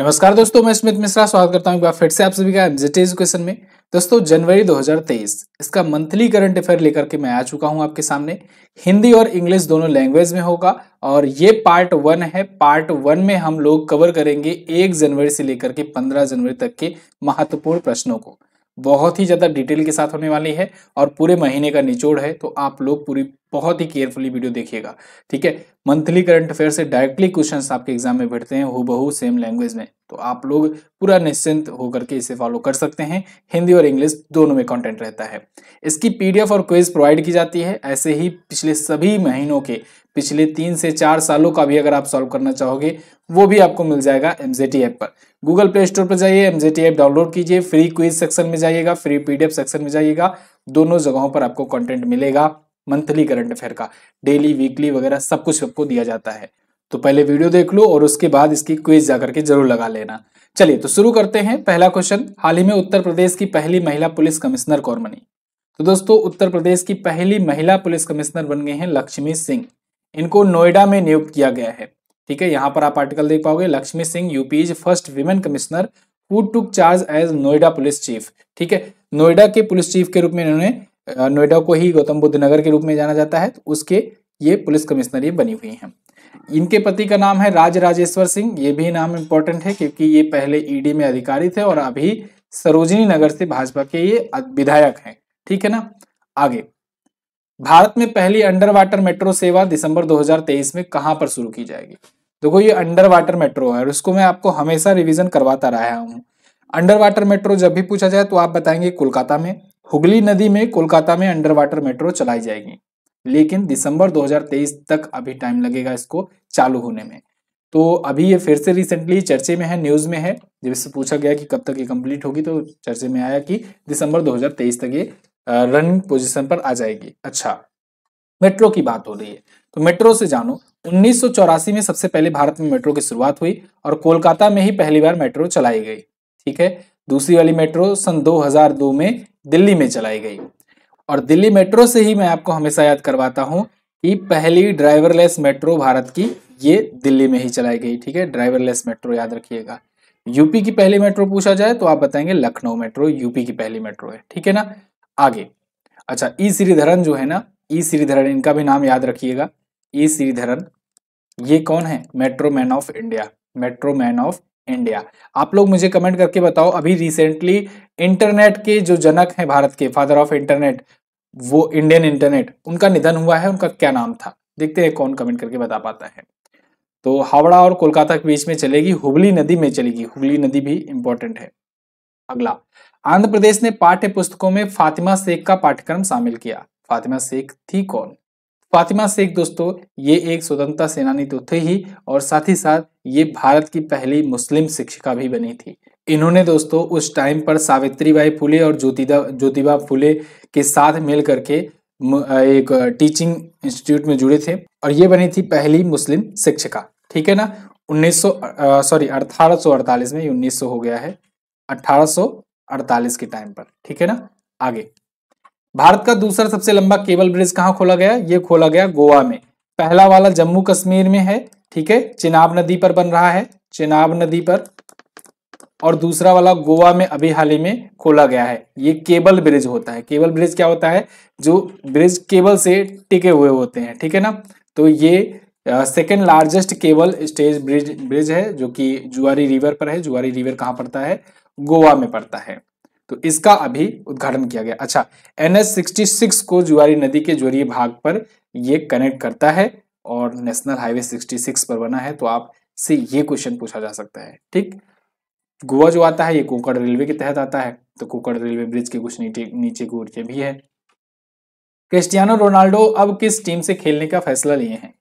नमस्कार दोस्तों मैं स्मित मिश्रा स्वागत करता हूं एक बार फिर से आप सभी का एमजेटेज क्वेश्चन में दोस्तों जनवरी 2023 इसका मंथली करंट अफेयर लेकर के मैं आ चुका हूं आपके सामने हिंदी और इंग्लिश दोनों लैंग्वेज में होगा और ये पार्ट वन है पार्ट वन में हम लोग कवर करेंगे एक जनवरी से लेकर के पंद्रह जनवरी तक के महत्वपूर्ण प्रश्नों को बहुत ही ज़्यादा डिटेल के साथ होने वाली है और पूरे महीने का निचोड़ है तो आप लोग पूरी बहुत ही केयरफुली वीडियो देखिएगा ठीक है मंथली करंट अफेयर से डायरेक्टली क्वेश्चन आपके एग्जाम में बैठते हैं हु सेम लैंग्वेज में तो आप लोग पूरा निश्चिंत होकर के इसे फॉलो कर सकते हैं हिंदी और इंग्लिश दोनों में कंटेंट रहता है इसकी पीडीएफ और क्वेज प्रोवाइड की जाती है ऐसे ही पिछले सभी महीनों के पिछले तीन से चार सालों का भी अगर आप सॉल्व करना चाहोगे वो भी आपको मिल जाएगा एमजेटी ऐप पर गूगल प्ले स्टोर पर जाइए एमजेटी ऐप डाउनलोड कीजिए फ्री क्विज सेक्शन में जाइएगा फ्री पीडीएफ सेक्शन में जाइएगा दोनों जगहों पर आपको कंटेंट मिलेगा मंथली करंट अफेयर का डेली वीकली वगैरह सब कुछ आपको दिया जाता है तो पहले वीडियो देख लो और उसके बाद इसकी क्विज जाकर के जरूर लगा लेना चलिए तो शुरू करते हैं पहला क्वेश्चन हाल ही में उत्तर प्रदेश की पहली महिला पुलिस कमिश्नर कौन बनी तो दोस्तों उत्तर प्रदेश की पहली महिला पुलिस कमिश्नर बन गए हैं लक्ष्मी सिंह इनको नोएडा में नियुक्त किया गया है ठीक है यहाँ पर आप आर्टिकल देख पाओगे Lakshmi Singh UP is first women commissioner who took charge as Noida police chief ठीक है नोएडा के पुलिस चीफ के रूप में इन्होंने नोएडा को ही गौतम बुद्ध नगर के रूप में जाना जाता है तो उसके ये पुलिस कमिश्नर ये बनी हुई हैं इनके पति का नाम है राज राजेश्वर सिंह ये भी नाम इम्पोर्टेंट है क्योंकि ये पहले ईडी e में अधिकारी थे और अभी सरोजिनी नगर से भाजपा के ये विधायक हैं ठीक है ना आगे भारत में पहली अंडर वाटर मेट्रो सेवा दिसंबर 2023 में कहां पर शुरू की जाएगी देखो ये अंडर वाटर मेट्रो है और इसको मैं आपको हमेशा रिविजन करवाता रहा हूँ अंडर वाटर मेट्रो जब भी पूछा जाए तो आप बताएंगे कोलकाता में हुगली नदी में कोलकाता में अंडर वाटर मेट्रो चलाई जाएगी लेकिन दिसंबर 2023 तक अभी टाइम लगेगा इसको चालू होने में तो अभी ये फिर से रिसेंटली चर्चे में है न्यूज़ में है जब इससे पूछा गया कि कब तक ये कंप्लीट होगी तो चर्चे में आया कि दिसंबर 2023 तक ये रनिंग पोजीशन पर आ जाएगी अच्छा मेट्रो की बात हो रही है तो मेट्रो से जानो उन्नीस में सबसे पहले भारत में मेट्रो की शुरुआत हुई और कोलकाता में ही पहली बार मेट्रो चलाई गई ठीक है दूसरी वाली मेट्रो सन 2002 में दिल्ली में चलाई गई और दिल्ली मेट्रो से ही मैं आपको हमेशा याद करवाता हूं कि पहली ड्राइवरलेस मेट्रो भारत की ये दिल्ली में ही चलाई गई ठीक है ड्राइवरलेस मेट्रो याद रखिएगा यूपी की पहली मेट्रो पूछा जाए तो आप बताएंगे लखनऊ मेट्रो यूपी की पहली मेट्रो है ठीक है ना आगे अच्छा ई श्रीधरन जो है ना ई श्रीधरन इनका भी नाम याद रखिएगा ए श्रीधरन ये कौन है metro man of India metro man of India आप लोग मुझे कमेंट करके बताओ अभी रिसेंटली इंटरनेट के जो जनक हैं भारत के फादर ऑफ इंटरनेट वो इंडियन इंटरनेट उनका निधन हुआ है उनका क्या नाम था देखते हैं कौन कमेंट करके बता पाता है तो हावड़ा और कोलकाता के बीच में चलेगी हुबली नदी में चलेगी हुबली नदी भी इंपॉर्टेंट है अगला आंध्र प्रदेश ने पाठ्य पुस्तकों में फातिमा शेख का पाठ्यक्रम शामिल किया फातिमा शेख थी कौन फातिमा शेख दोस्तों ये एक स्वतंत्रता सेनानी तो थे ही और साथ ही साथ ये भारत की पहली मुस्लिम शिक्षिका भी बनी थी इन्होंने दोस्तों उस टाइम पर सावित्रीबाई फुले और ज्योतिदा ज्योतिबा फुले के साथ मिल करके एक टीचिंग इंस्टीट्यूट में जुड़े थे और ये बनी थी पहली मुस्लिम शिक्षिका ठीक है ना 1900 सॉरी 1848 में ये 1900 हो गया है 1848 के टाइम पर ठीक है ना आगे भारत का दूसरा सबसे लंबा केबल ब्रिज कहाँ खोला गया ये खोला गया गोवा में पहला वाला जम्मू कश्मीर में है ठीक है चिनाब नदी पर बन रहा है चिनाब नदी पर और दूसरा वाला गोवा में अभी हाल ही में खोला गया है ये केबल ब्रिज होता है केबल ब्रिज क्या होता है जो ब्रिज केबल से टिके हुए होते हैं ठीक है ना तो ये second largest cable stage bridge bridge है जो कि जुआरी रिवर पर है जुआरी रिवर कहाँ पड़ता है गोवा में पड़ता है तो इसका अभी उद्घाटन किया गया अच्छा एन को जुआरी नदी के जोरी भाग पर यह कनेक्ट करता है और नेशनल हाईवे 66 पर बना है तो आपसे ये क्वेश्चन पूछा जा सकता है ठीक गोवा जो आता है ये कोकड़ रेलवे के तहत आता है तो कोकड़ रेलवे ब्रिज के कुछ नीचे नीचे गोर भी है क्रिस्टियानो रोनाल्डो अब किस टीम से खेलने का फैसला लिए हैं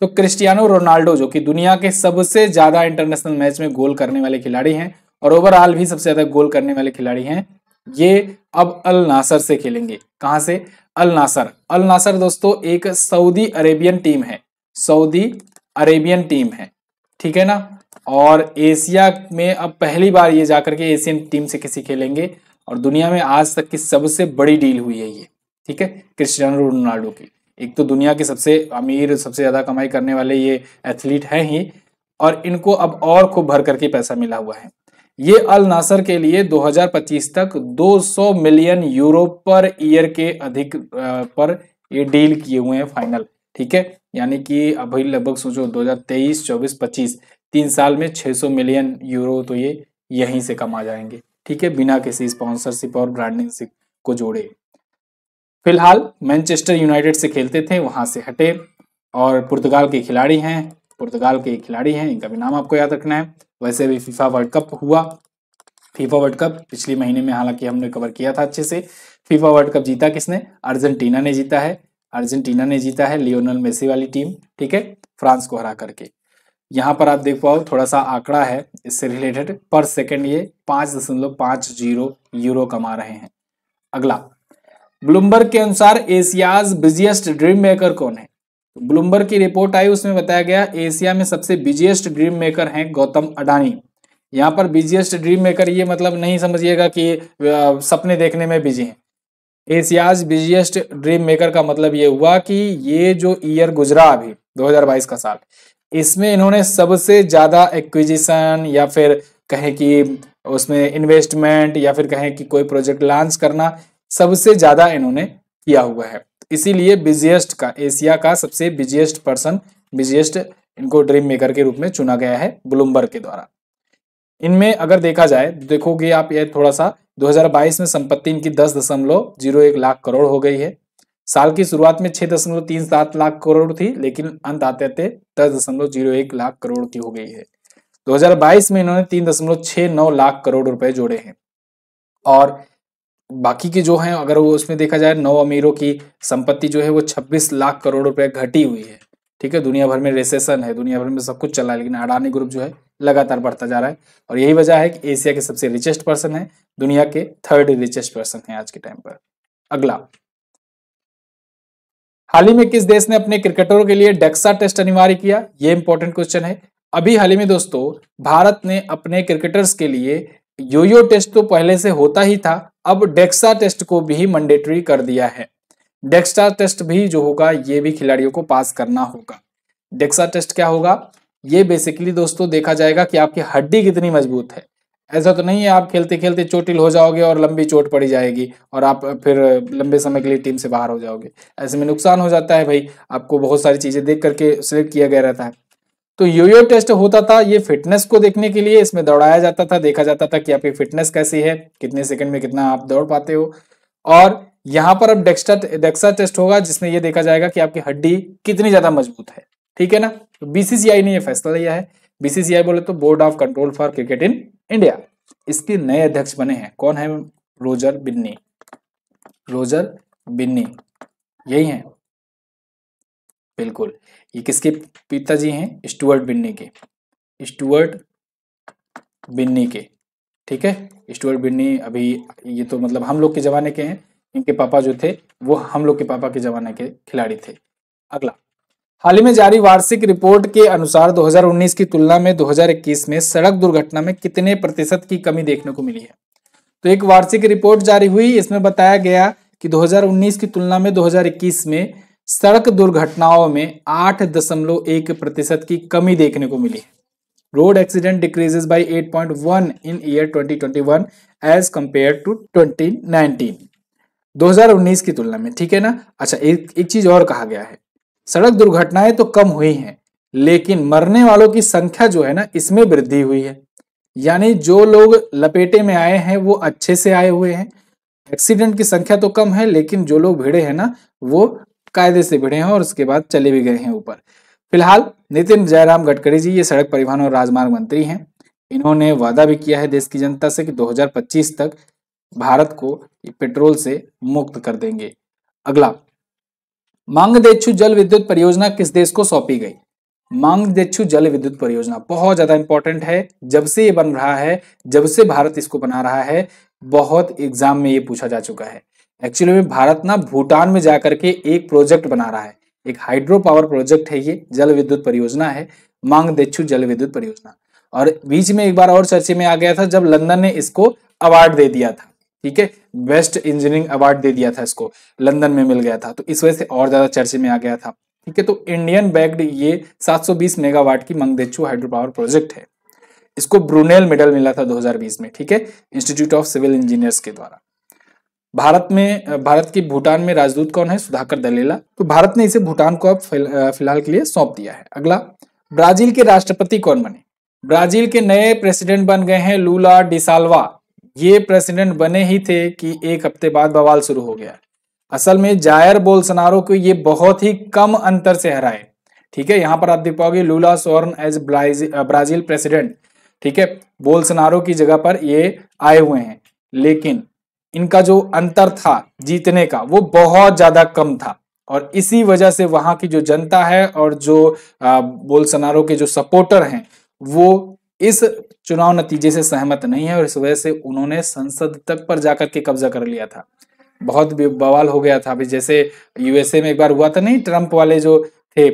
तो क्रिस्टियानो रोनाल्डो जो कि दुनिया के सबसे ज्यादा इंटरनेशनल मैच में गोल करने वाले खिलाड़ी हैं और ओवरऑल भी सबसे ज्यादा गोल करने वाले खिलाड़ी हैं ये अब अल नासर से खेलेंगे कहां से अल नासर अल नासर दोस्तों एक सऊदी अरेबियन टीम है सऊदी अरेबियन टीम है ठीक है ना और एशिया में अब पहली बार ये जाकर के एशियन टीम से किसी खेलेंगे और दुनिया में आज तक की सबसे बड़ी डील हुई है ये ठीक है क्रिस्टियानो रोनाल्डो की एक तो दुनिया के सबसे अमीर सबसे ज़्यादा कमाई करने वाले ये एथलीट हैं ही और इनको अब और खूब भर करके पैसा मिला हुआ है ये अल नासर के लिए 2025 तक 200 मिलियन यूरो पर ईयर के अधिक पर ये डील किए हुए हैं फाइनल ठीक है यानी कि अभी लगभग सोचो 2023 24 25 तीन साल में 600 मिलियन यूरो तो ये यहीं से कमा जाएंगे ठीक है बिना किसी स्पॉन्सरशिप और ब्रांडिंग को जोड़े फिलहाल मैनचेस्टर यूनाइटेड से खेलते थे वहां से हटे और पुर्तगाल के खिलाड़ी हैं पुर्तगाल के खिलाड़ी हैं इनका भी नाम आपको याद रखना है वैसे भी फीफा वर्ल्ड कप हुआ फीफा वर्ल्ड कप पिछले महीने में हालांकि हमने कवर किया था अच्छे से फीफा वर्ल्ड कप जीता किसने अर्जेंटीना ने जीता है अर्जेंटीना ने जीता है लियोनल मेसी वाली टीम ठीक है फ्रांस को हरा करके यहाँ पर आप देख पाओ थोड़ा सा आंकड़ा है इससे रिलेटेड पर सेकेंड ये पांच दशमलव पांच जीरो यूरो कमा रहे हैं अगला ब्लूमबर्ग के अनुसार एशियाज बिजिएस्ट ड्रीम मेकर कौन है ब्लूमबर्ग की रिपोर्ट आई उसमें बताया गया एशिया में सबसे बिजिएस्ट ड्रीम मेकर हैं गौतम अडानी यहाँ पर बिजिएस्ट ड्रीम मेकर ये मतलब नहीं समझिएगा कि सपने देखने में बिजी हैं एशियाज बिजिएस्ट ड्रीम मेकर का मतलब ये हुआ कि ये जो ईयर गुजरा अभी 2022 का साल इसमें इन्होंने सबसे ज़्यादा एक्विजिशन या फिर कहें कि उसमें इन्वेस्टमेंट या फिर कहें कि कोई प्रोजेक्ट लॉन्च करना सबसे ज़्यादा इन्होंने किया हुआ है इसीलिए बिजिएस्ट का एशिया का सबसे बिजिएस्ट पर्सन बिजिएस्ट इनको ड्रीम मेकर के रूप में चुना गया है ब्लूमबर्ग के द्वारा इनमें अगर देखा जाए देखो कि आप यह थोड़ा सा 2022 में संपत्ति इनकी दस दशमलव जीरो एक लाख करोड़ हो गई है साल की शुरुआत में छह दशमलव तीन सात लाख करोड़ थी लेकिन अंत आते आते दस दशमलव जीरो एक लाख करोड़ की हो गई है 2022 में इन्होंने तीन दशमलव छह नौ लाख करोड़ रुपए जोड़े हैं और बाकी के जो है अगर वो उसमें देखा जाए नौ अमीरों की संपत्ति जो है वो 26 लाख करोड़ रुपए घटी हुई है ठीक है दुनिया भर में रिसेशन है दुनिया भर में सब कुछ चल रहा है लेकिन अडानी ग्रुप जो है लगातार बढ़ता जा रहा है और यही वजह है कि एशिया के सबसे रिचेस्ट पर्सन है दुनिया के थर्ड रिचेस्ट पर्सन है आज के टाइम पर अगला हाल ही में किस देश ने अपने क्रिकेटरों के लिए डेक्सा टेस्ट अनिवार्य किया ये इंपॉर्टेंट क्वेश्चन है अभी हाल ही में दोस्तों भारत ने अपने क्रिकेटर्स के लिए योयो टेस्ट तो पहले से होता ही था अब डेक्सा टेस्ट को भी मैंडेटरी कर दिया है डेक्सा टेस्ट भी जो होगा ये भी खिलाड़ियों को पास करना होगा डेक्सा टेस्ट क्या होगा ये बेसिकली दोस्तों देखा जाएगा कि आपकी हड्डी कितनी मजबूत है ऐसा तो नहीं है आप खेलते खेलते चोटिल हो जाओगे और लंबी चोट पड़ी जाएगी और आप फिर लंबे समय के लिए टीम से बाहर हो जाओगे ऐसे में नुकसान हो जाता है भाई आपको बहुत सारी चीज़ें देख करके सिलेक्ट किया गया रहता है तो योयो टेस्ट होता था ये फिटनेस को देखने के लिए इसमें दौड़ाया जाता था देखा जाता था कि आपकी फिटनेस कैसी है कितने सेकंड में कितना आप दौड़ पाते हो और यहाँ पर अब डेक्सा डेक्सा टेस्ट होगा जिसमें यह देखा जाएगा कि आपकी हड्डी कितनी ज्यादा मजबूत है ठीक है ना तो बीसीसीआई ने यह फैसला लिया है बीसीसीआई बोले तो board of control for cricket in India इसके नए अध्यक्ष बने हैं कौन है रोजर बिन्नी रोजर बिन्नी यही है बिल्कुल ये किसके पिताजी हैं स्टुअर्ट बिन्नी के स्टुअर्ट बिन्नी के ठीक है स्टुअर्ट बिन्नी अभी ये तो मतलब हम लोग के ज़माने के हैं इनके पापा जो थे वो हम लोग के पापा के ज़माने के खिलाड़ी थे अगला हाल ही में जारी वार्षिक रिपोर्ट के अनुसार 2019 की तुलना में 2021 में सड़क दुर्घटना में कितने प्रतिशत की कमी देखने को मिली है तो एक वार्षिक रिपोर्ट जारी हुई इसमें बताया गया कि 2019 की तुलना में 2021 में सड़क दुर्घटनाओं में आठ दशमलव एक प्रतिशत की कमी देखने को मिली है road accident decreases by 8.1 in year 2021 as compare to 2019 2019 की तुलना में ठीक है ना अच्छा एक एक चीज और कहा गया है सड़क दुर्घटनाएं तो कम हुई हैं लेकिन मरने वालों की संख्या जो है ना इसमें वृद्धि हुई है यानी जो लोग लपेटे में आए हैं वो अच्छे से आए हुए हैं एक्सीडेंट की संख्या तो कम है लेकिन जो लोग भिड़े हैं ना वो कायदे से भिड़े हैं और उसके बाद चले भी गए हैं ऊपर फिलहाल नितिन जयराम गडकरी जी ये सड़क परिवहन और राजमार्ग मंत्री हैं इन्होंने वादा भी किया है देश की जनता से कि 2025 तक भारत को पेट्रोल से मुक्त कर देंगे अगला मांग मांगदेछु जल विद्युत परियोजना किस देश को सौंपी गई मांग मांगदेछु जल विद्युत परियोजना बहुत ज्यादा इंपॉर्टेंट है जब से ये बन रहा है जब से भारत इसको बना रहा है बहुत एग्जाम में ये पूछा जा चुका है एक्चुअली में भारत ना भूटान में जाकर के एक प्रोजेक्ट बना रहा है एक हाइड्रो पावर प्रोजेक्ट है ये जल विद्युत परियोजना है मांग देच्छू जल विद्युत परियोजना और बीच में एक बार और चर्चे में आ गया था जब लंदन ने इसको अवार्ड दे दिया था ठीक है बेस्ट इंजीनियरिंग अवार्ड दे दिया था इसको लंदन में मिल गया था तो इस वजह से और ज्यादा चर्चे में आ गया था ठीक है तो इंडियन बैग्ड ये 720 मेगावाट की मंगदेचु हाइड्रो पावर प्रोजेक्ट है इसको ब्रूनेल मेडल मिला था 2020 में ठीक है इंस्टीट्यूट ऑफ सिविल इंजीनियर्स के द्वारा भारत में भारत के भूटान में राजदूत कौन है सुधाकर दलेला तो भारत ने इसे भूटान को अब फिलहाल के लिए सौंप दिया है अगला ब्राजील के राष्ट्रपति कौन बने ब्राजील के नए प्रेसिडेंट बन गए हैं लूला डिसाल्वा ये प्रेसिडेंट बने ही थे कि एक हफ्ते बाद बवाल शुरू हो गया असल में जायर बोलसनारो को ये बहुत ही कम अंतर से हराए ठीक है यहाँ पर आप देख पाओगे Lula sworn as Brazil president ठीक है बोलसनारो की जगह पर ये आए हुए हैं लेकिन इनका जो अंतर था जीतने का वो बहुत ज्यादा कम था और इसी वजह से वहां की जो जनता है और जो बोलसनारो के जो सपोर्टर हैं वो इस चुनाव नतीजे से सहमत नहीं है और इस वजह से उन्होंने संसद तक पर जाकर के कब्जा कर लिया था बहुत बवाल हो गया था अभी जैसे यूएसए में एक बार हुआ था नहीं ट्रंप वाले जो थे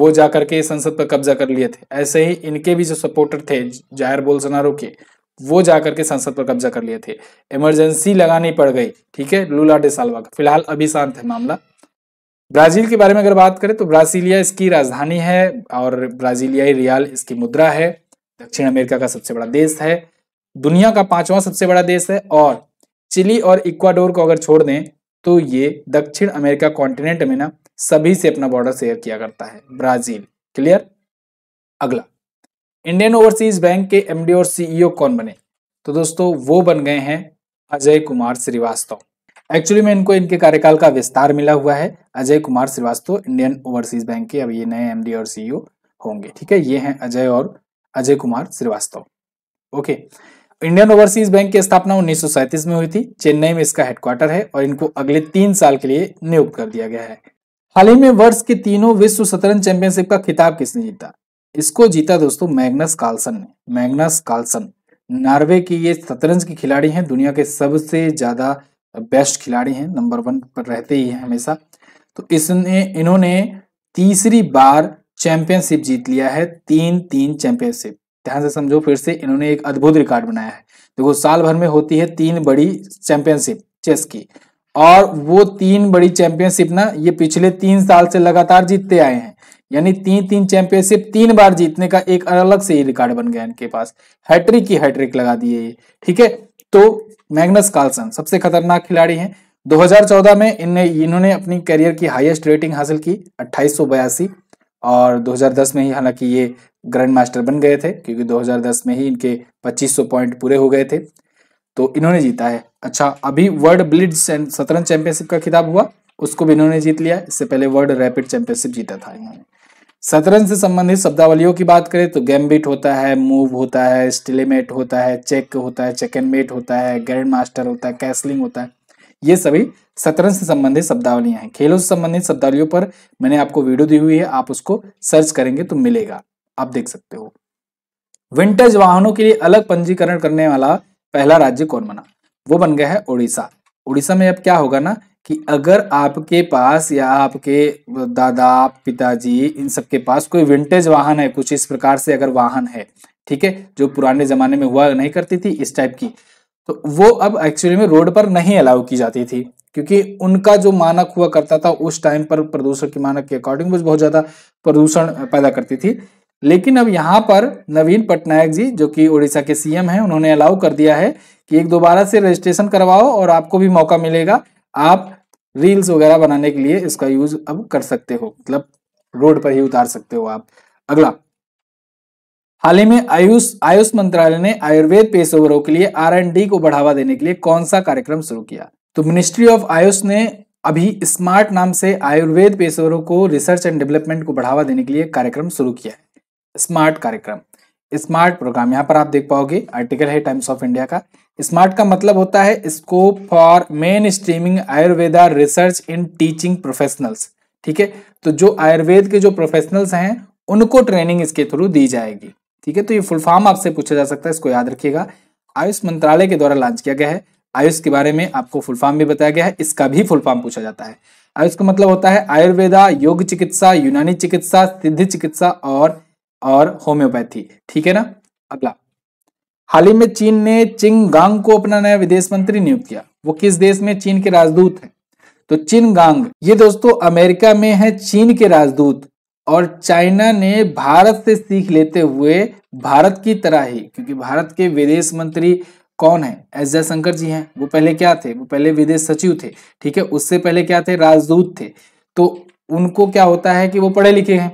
वो जाकर के संसद पर कब्जा कर लिए थे ऐसे ही इनके भी जो सपोर्टर थे जाहिर बोलसनारो के वो जा करके संसद पर कब्जा कर लिए थे इमरजेंसी लगानी पड़ गई ठीक है लूला डे सालवा का फिलहाल अभी शांत है मामला ब्राजील के बारे में अगर बात करें तो ब्राजीलिया इसकी राजधानी है और ब्राजीलियाई रियाल इसकी मुद्रा है दक्षिण अमेरिका का सबसे बड़ा देश है दुनिया का पांचवा सबसे बड़ा देश है और चिली और इक्वाडोर को अगर छोड़ दें तो ये दक्षिण अमेरिका कॉन्टिनेंट में ना सभी से अपना बॉर्डर शेयर किया करता है ब्राजील क्लियर अगला इंडियन ओवरसीज बैंक के एमडी और सीईओ e कौन बने तो दोस्तों वो बन गए हैं अजय कुमार श्रीवास्तव एक्चुअली में इनको इनके कार्यकाल का विस्तार मिला हुआ है Ajay Kumar Srivastava Indian Overseas Bank के अब ये नए एमडी और सीईओ e होंगे ठीक है ये हैं अजय और Ajay Kumar Srivastava okay Indian Overseas Bank की स्थापना उन्नीस में हुई थी चेन्नई में इसका हेडक्वार्टर है और इनको अगले तीन साल के लिए नियुक्त कर दिया गया है हाल ही में वर्ष के तीनों विश्व शतरंज चैंपियनशिप का खिताब किसने जीता इसको जीता दोस्तों मैग्नस कार्लसन ने मैग्नस कार्लसन नॉर्वे की ये शतरंज के खिलाड़ी हैं दुनिया के सबसे ज़्यादा बेस्ट खिलाड़ी हैं नंबर वन पर रहते ही हैं हमेशा तो इसने इन्होंने तीसरी बार चैंपियनशिप जीत लिया है तीन तीन चैंपियनशिप ध्यान से समझो फिर से इन्होंने एक अद्भुत रिकॉर्ड बनाया है देखो साल भर में होती है तीन बड़ी चैंपियनशिप चेस की और वो तीन बड़ी चैंपियनशिप ना ये पिछले तीन साल से लगातार जीतते आए हैं यानी तीन तीन चैंपियनशिप तीन बार जीतने का एक अलग से ही रिकॉर्ड बन गया इनके पास हैट्रिक की हैट्रिक लगा दी है ये ठीक है तो मैग्नस कार्लसन सबसे खतरनाक खिलाड़ी हैं 2014 में इनने इन्होंने अपनी करियर की हाईएस्ट रेटिंग हासिल की अट्ठाईस और 2010 में ही हालांकि ये ग्रैंड मास्टर बन गए थे क्योंकि 2010 में ही इनके 2500 पॉइंट पूरे हो गए थे तो इन्होंने जीता है अच्छा अभी वर्ल्ड ब्लिड शतरंज चैंपियनशिप का खिताब हुआ उसको भी इन्होंने जीत लिया इससे पहले वर्ल्ड रैपिड चैंपियनशिप जीता था इन्होंने शतरंज से संबंधित शब्दावलियों की बात करें तो गैम्बिट होता है मूव होता है स्टिलेमेट होता है चेक होता है चेक एंड होता है ग्रैंड मास्टर होता है कैसलिंग होता है ये सभी शतरंज से संबंधित शब्दावलियां हैं खेलों से संबंधित शब्दावलियों पर मैंने आपको वीडियो दी हुई है आप उसको सर्च करेंगे तो मिलेगा आप देख सकते हो विंटेज वाहनों के लिए अलग पंजीकरण करने वाला पहला राज्य कौन बना वो बन गया है उड़ीसा उड़ीसा में अब क्या होगा ना कि अगर आपके पास या आपके दादा पिताजी इन सबके पास कोई विंटेज वाहन है कुछ इस प्रकार से अगर वाहन है ठीक है जो पुराने जमाने में हुआ नहीं करती थी इस टाइप की तो वो अब एक्चुअली में रोड पर नहीं अलाउ की जाती थी क्योंकि उनका जो मानक हुआ करता था उस टाइम पर प्रदूषण के मानक के अकॉर्डिंग वो बहुत ज़्यादा प्रदूषण पैदा करती थी लेकिन अब यहाँ पर नवीन पटनायक जी जो कि उड़ीसा के सीएम हैं उन्होंने अलाउ कर दिया है कि एक दोबारा से रजिस्ट्रेशन करवाओ और आपको भी मौका मिलेगा आप रील्स वगैरह बनाने के लिए इसका यूज अब कर सकते हो मतलब रोड पर ही उतार सकते हो आप अगला हाल ही में आयुष आयुष मंत्रालय ने आयुर्वेद पेशेवरों के लिए आर को बढ़ावा देने के लिए कौन सा कार्यक्रम शुरू किया तो मिनिस्ट्री ऑफ आयुष ने अभी स्मार्ट नाम से आयुर्वेद पेशेवरों को रिसर्च एंड डेवलपमेंट को बढ़ावा देने के लिए कार्यक्रम शुरू किया है स्मार्ट कार्यक्रम स्मार्ट प्रोग्राम यहाँ पर आप देख पाओगे आर्टिकल है टाइम्स ऑफ इंडिया का स्मार्ट का मतलब होता है scope for mainstreaming Ayurveda research in teaching professionals ठीक है तो जो आयुर्वेद के जो प्रोफेशनल्स हैं उनको ट्रेनिंग इसके थ्रू दी जाएगी ठीक है तो ये फुल फॉर्म आपसे पूछा जा सकता है इसको याद रखिएगा आयुष मंत्रालय के द्वारा लॉन्च किया गया है आयुष के बारे में आपको फुल फॉर्म भी बताया गया है इसका भी फुल फॉर्म पूछा जाता है आयुष का मतलब होता है आयुर्वेदा योग चिकित्सा यूनानी चिकित्सा सिद्ध चिकित्सा और और होम्योपैथी ठीक है ना अगला हाल ही में चीन ने चिंग गांग को अपना नया विदेश मंत्री नियुक्त किया वो किस देश में चीन के राजदूत है तो चिन गांग ये दोस्तों अमेरिका में है चीन के राजदूत और चाइना ने भारत से सीख लेते हुए भारत की तरह ही क्योंकि भारत के विदेश मंत्री कौन है एस जयशंकर जी हैं वो पहले क्या थे वो पहले विदेश सचिव थे ठीक है उससे पहले क्या थे राजदूत थे तो उनको क्या होता है कि वो पढ़े लिखे हैं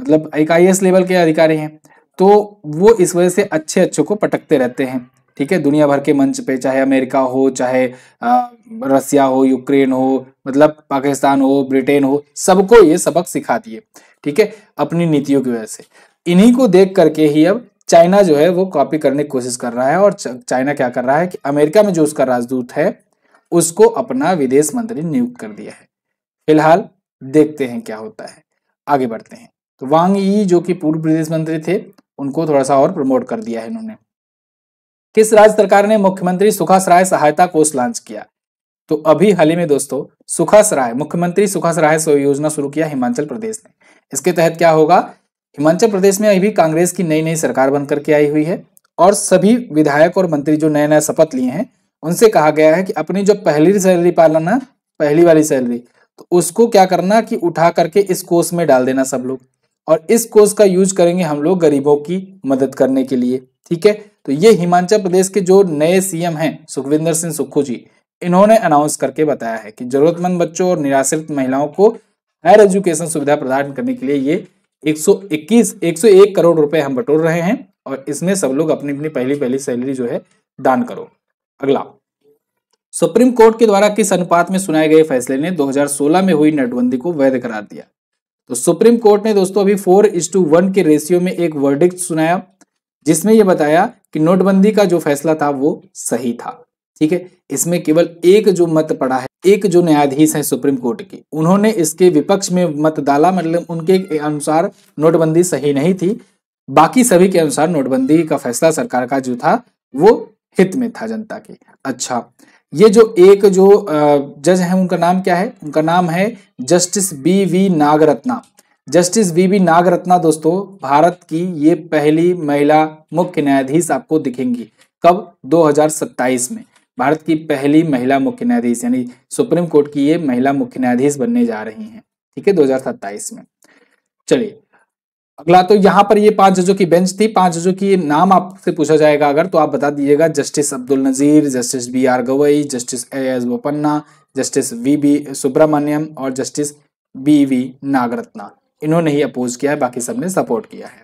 मतलब एक आई लेवल के अधिकारी हैं तो वो इस वजह से अच्छे अच्छों को पटकते रहते हैं ठीक है दुनिया भर के मंच पे चाहे अमेरिका हो चाहे रसिया हो यूक्रेन हो मतलब पाकिस्तान हो ब्रिटेन हो सबको ये सबक सिखा दिए ठीक है अपनी नीतियों की वजह से इन्हीं को देख करके ही अब चाइना जो है वो कॉपी करने की कोशिश कर रहा है और चाइना क्या कर रहा है कि अमेरिका में जो उसका राजदूत है उसको अपना विदेश मंत्री नियुक्त कर दिया है फिलहाल देखते हैं क्या होता है आगे बढ़ते हैं तो वांग यी जो कि पूर्व विदेश मंत्री थे उनको थोड़ा सा और प्रमोट कर दिया है इन्होंने किस राज्य सरकार ने मुख्यमंत्री सुखासराय सहायता कोष लॉन्च किया तो अभी हाल ही में दोस्तों सुखासराय मुख्यमंत्री सुखासराय योजना शुरू किया हिमाचल प्रदेश ने इसके तहत क्या होगा हिमाचल प्रदेश में अभी कांग्रेस की नई नई सरकार बनकर के आई हुई है और सभी विधायक और मंत्री जो नए नए शपथ लिए हैं उनसे कहा गया है कि अपनी जो पहली सैलरी पालना पहली वाली सैलरी तो उसको क्या करना कि उठा करके इस कोष में डाल देना सब लोग और इस कोष का यूज करेंगे हम लोग गरीबों की मदद करने के लिए ठीक है तो ये हिमाचल प्रदेश के जो नए सीएम हैं सुखविंदर सिंह सुक्खू जी इन्होंने अनाउंस करके बताया है कि जरूरतमंद बच्चों और निराश्रित महिलाओं को हायर एजुकेशन सुविधा प्रदान करने के लिए ये 121 101 करोड़ रुपए हम बटोर रहे हैं और इसमें सब लोग अपनी अपनी पहली पहली सैलरी जो है दान करो अगला सुप्रीम कोर्ट के द्वारा किस अनुपात में सुनाए गए फैसले ने 2016 में हुई नोटबंदी को वैध करार दिया तो सुप्रीम कोर्ट ने दोस्तों अभी फोर इज टू वन के रेशियो में एक वर्डिक्ट सुनाया जिसमें यह बताया कि नोटबंदी का जो फैसला था वो सही था ठीक है इसमें केवल एक जो मत पड़ा है एक जो न्यायाधीश है सुप्रीम कोर्ट के उन्होंने इसके विपक्ष में मत डाला मतलब उनके अनुसार नोटबंदी सही नहीं थी बाकी सभी के अनुसार नोटबंदी का फैसला सरकार का जो था वो हित में था जनता के अच्छा ये जो एक जो जज है उनका नाम क्या है उनका नाम है justice B V Nagarathna justice B V Nagarathna दोस्तों भारत की ये पहली महिला मुख्य न्यायाधीश आपको दिखेंगी कब 2027 में भारत की पहली महिला मुख्य न्यायाधीश यानी सुप्रीम कोर्ट की ये महिला मुख्य न्यायाधीश बनने जा रही हैं ठीक है 2027 में चलिए अगला तो यहाँ पर ये पांच जजों की बेंच थी पांच जजों की नाम आपसे पूछा जाएगा अगर तो आप बता दीजिएगा justice Abdul Nazeer justice B R Gavai justice A S Bopanna justice V B Subramaniam और जस्टिस बी वी नागरत्ना इन्होंने ही अपोज किया है बाकी सबने सपोर्ट किया है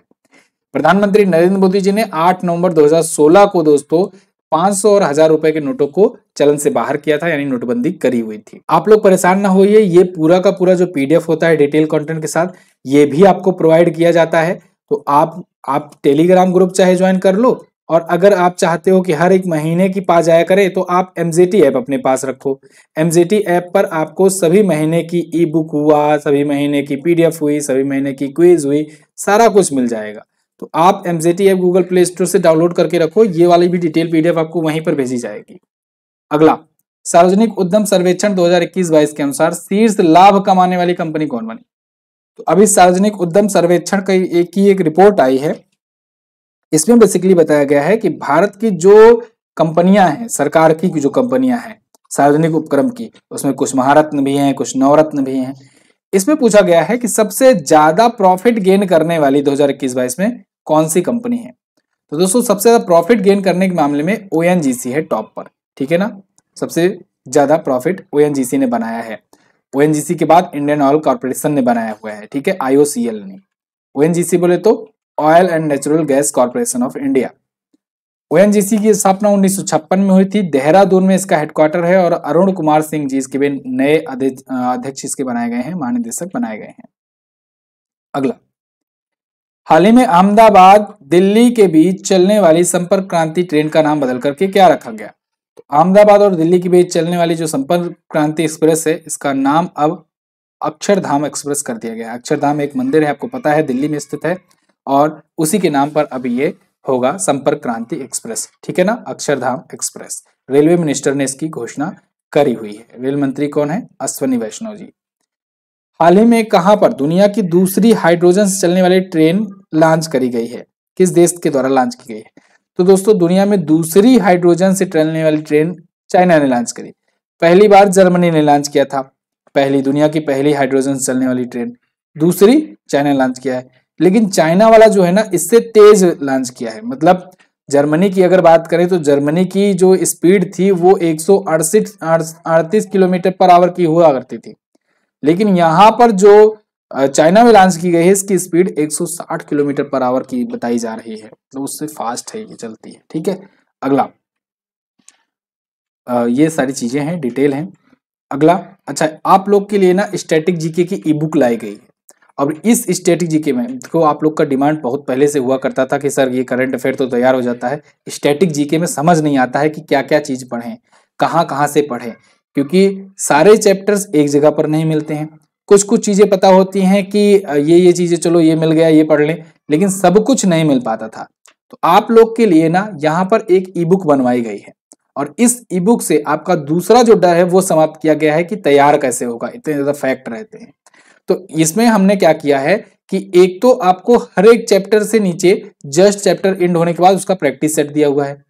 प्रधानमंत्री नरेंद्र मोदी जी ने 8 नवंबर 2016 को दोस्तों 500 और हजार रुपए के नोटों को चलन से बाहर किया था यानी नोटबंदी करी हुई थी आप लोग परेशान ना होइए ये पूरा का पूरा जो पीडीएफ होता है डिटेल कंटेंट के साथ ये भी आपको प्रोवाइड किया जाता है तो आप आप टेलीग्राम ग्रुप चाहे ज्वाइन कर लो और अगर आप चाहते हो कि हर एक महीने की पास जाया करे तो आप एम ऐप अपने पास रखो एम ऐप पर आपको सभी महीने की ई बुक हुआ सभी महीने की पीडीएफ हुई सभी महीने की क्विज हुई सारा कुछ मिल जाएगा तो आप MJT app Google Play Store से डाउनलोड करके रखो ये वाली भी डिटेल पीडीएफ आपको वहीं पर भेजी जाएगी अगला सार्वजनिक उद्यम सर्वेक्षण 2021-22 के अनुसार शीर्ष लाभ कमाने वाली कंपनी कौन बनी तो अभी सार्वजनिक उद्यम सर्वेक्षण की एक, एक रिपोर्ट आई है इसमें बेसिकली बताया गया है कि भारत की जो कंपनियां हैं सरकार की जो कंपनियां हैं सार्वजनिक उपक्रम की उसमें कुछ महारत्न भी हैं कुछ नवरत्न भी हैं इसमें पूछा गया है कि सबसे ज्यादा प्रॉफिट गेन करने वाली 2021-22 में कौन सी कंपनी है तो दोस्तों सबसे ज़्यादा प्रॉफिट गेन करने के मामले में ओ है टॉप पर ठीक है ना सबसे ज़्यादा प्रॉफिट ओ ने बनाया है ओ के बाद इंडियन ऑयल कॉरपोरेशन ने बनाया हुआ है ठीक है आईओसीएल ने ओ बोले तो oil and natural gas corporation of India O की स्थापना उन्नीस में हुई थी देहरादून में इसका हेडक्वार्टर है और अरुण कुमार सिंह जी इसके भी नए अध्यक्ष इसके बनाए गए हैं महानिदेशक बनाए गए हैं अगला हाल ही में अहमदाबाद दिल्ली के बीच चलने वाली संपर्क क्रांति ट्रेन का नाम बदल करके क्या रखा गया तो अहमदाबाद और दिल्ली के बीच चलने वाली जो संपर्क क्रांति एक्सप्रेस है इसका नाम अब अक्षरधाम एक्सप्रेस कर दिया गया अक्षरधाम एक मंदिर है आपको पता है दिल्ली में स्थित है और उसी के नाम पर अब ये होगा संपर्क क्रांति एक्सप्रेस ठीक है ना अक्षरधाम एक्सप्रेस रेलवे मिनिस्टर ने इसकी घोषणा करी हुई है रेल मंत्री कौन है अश्वनी वैष्णव जी हाल ही में कहां पर दुनिया की दूसरी हाइड्रोजन से चलने वाली ट्रेन लॉन्च करी गई है किस देश के द्वारा लॉन्च की गई है तो दोस्तों दुनिया में दूसरी हाइड्रोजन से चलने वाली ट्रेन चाइना ने लॉन्च करी पहली बार जर्मनी ने लॉन्च किया था पहली दुनिया की पहली हाइड्रोजन से चलने वाली ट्रेन दूसरी चाइना लॉन्च किया है लेकिन चाइना वाला जो है ना इससे तेज लॉन्च किया है मतलब जर्मनी की अगर बात करें तो जर्मनी की जो स्पीड थी वो एक किलोमीटर पर आवर की हुआ करती थी लेकिन यहाँ पर जो चाइना में लॉन्च की गई है इसकी स्पीड 160 किलोमीटर पर आवर की बताई जा रही है मतलब तो उससे फास्ट है ये चलती है ठीक है अगला आ, ये सारी चीजें हैं डिटेल हैं अगला अच्छा आप लोग के लिए ना स्टैटिक जीके की ई बुक लाई गई है और इस स्टैटिक जीके में देखो आप लोग का डिमांड बहुत पहले से हुआ करता था कि सर ये करंट अफेयर तो तैयार हो जाता है स्टैटिक जीके में समझ नहीं आता है कि क्या क्या चीज पढ़े कहाँ कहाँ से पढ़े क्योंकि सारे चैप्टर्स एक जगह पर नहीं मिलते हैं कुछ कुछ चीजें पता होती हैं कि ये ये चीजें चलो ये मिल गया ये पढ़ लें लेकिन सब कुछ नहीं मिल पाता था तो आप लोग के लिए ना यहाँ पर एक ई बुक बनवाई गई है और इस ई बुक से आपका दूसरा जो डर है वो समाप्त किया गया है कि तैयार कैसे होगा इतने ज्यादा फैक्ट रहते हैं तो इसमें हमने क्या किया है कि एक तो आपको हर एक चैप्टर से नीचे जस्ट चैप्टर एंड होने के बाद उसका प्रैक्टिस सेट दिया हुआ है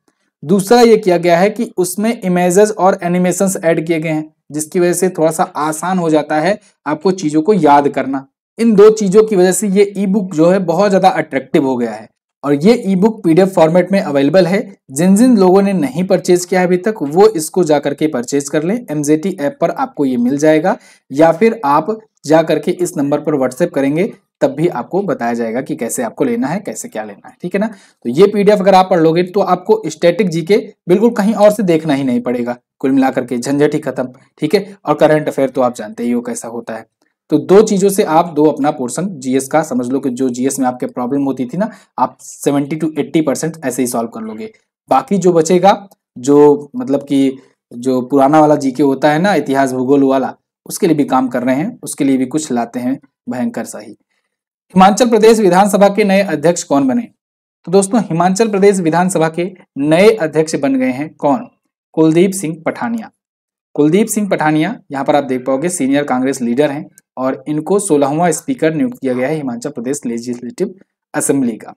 दूसरा ये किया गया है कि उसमें इमेजेस और एनिमेशंस ऐड किए गए हैं जिसकी वजह से थोड़ा सा आसान हो जाता है आपको चीज़ों को याद करना इन दो चीज़ों की वजह से ये ई बुक जो है बहुत ज़्यादा अट्रैक्टिव हो गया है और ये ई बुक पी फॉर्मेट में अवेलेबल है जिन जिन लोगों ने नहीं परचेज किया है अभी तक वो इसको जा करके परचेज कर लें एम ऐप पर आपको ये मिल जाएगा या फिर आप जा करके इस नंबर पर व्हाट्सएप करेंगे तब भी आपको बताया जाएगा कि कैसे आपको लेना है कैसे क्या लेना है ठीक है ना तो ये पीडीएफ अगर आप पढ़ लोगे तो आपको स्टैटिक जीके बिल्कुल कहीं और से देखना ही नहीं पड़ेगा कुल मिलाकर के झंझट ही खत्म ठीक है और करंट अफेयर तो आप जानते ही हो कैसा होता है तो दो चीजों से आप दो अपना पोर्सन जीएस का समझ लो कि जो जीएस में आपके प्रॉब्लम होती थी ना आप सेवेंटी टू एट्टी परसेंट ऐसे ही सॉल्व कर लोगे बाकी जो बचेगा जो मतलब कि जो पुराना वाला जीके होता है ना इतिहास भूगोल वाला उसके लिए भी काम कर रहे हैं उसके लिए भी कुछ लाते हैं भयंकर सा ही हिमाचल प्रदेश विधानसभा के नए अध्यक्ष कौन बने तो दोस्तों हिमाचल प्रदेश विधानसभा के नए अध्यक्ष बन गए हैं कौन कुलदीप सिंह पठानिया कुलदीप सिंह पठानिया यहाँ पर आप देख पाओगे सीनियर कांग्रेस लीडर हैं और इनको सोलहवां स्पीकर नियुक्त किया गया है हिमाचल प्रदेश लेजिस्लेटिव असेंबली का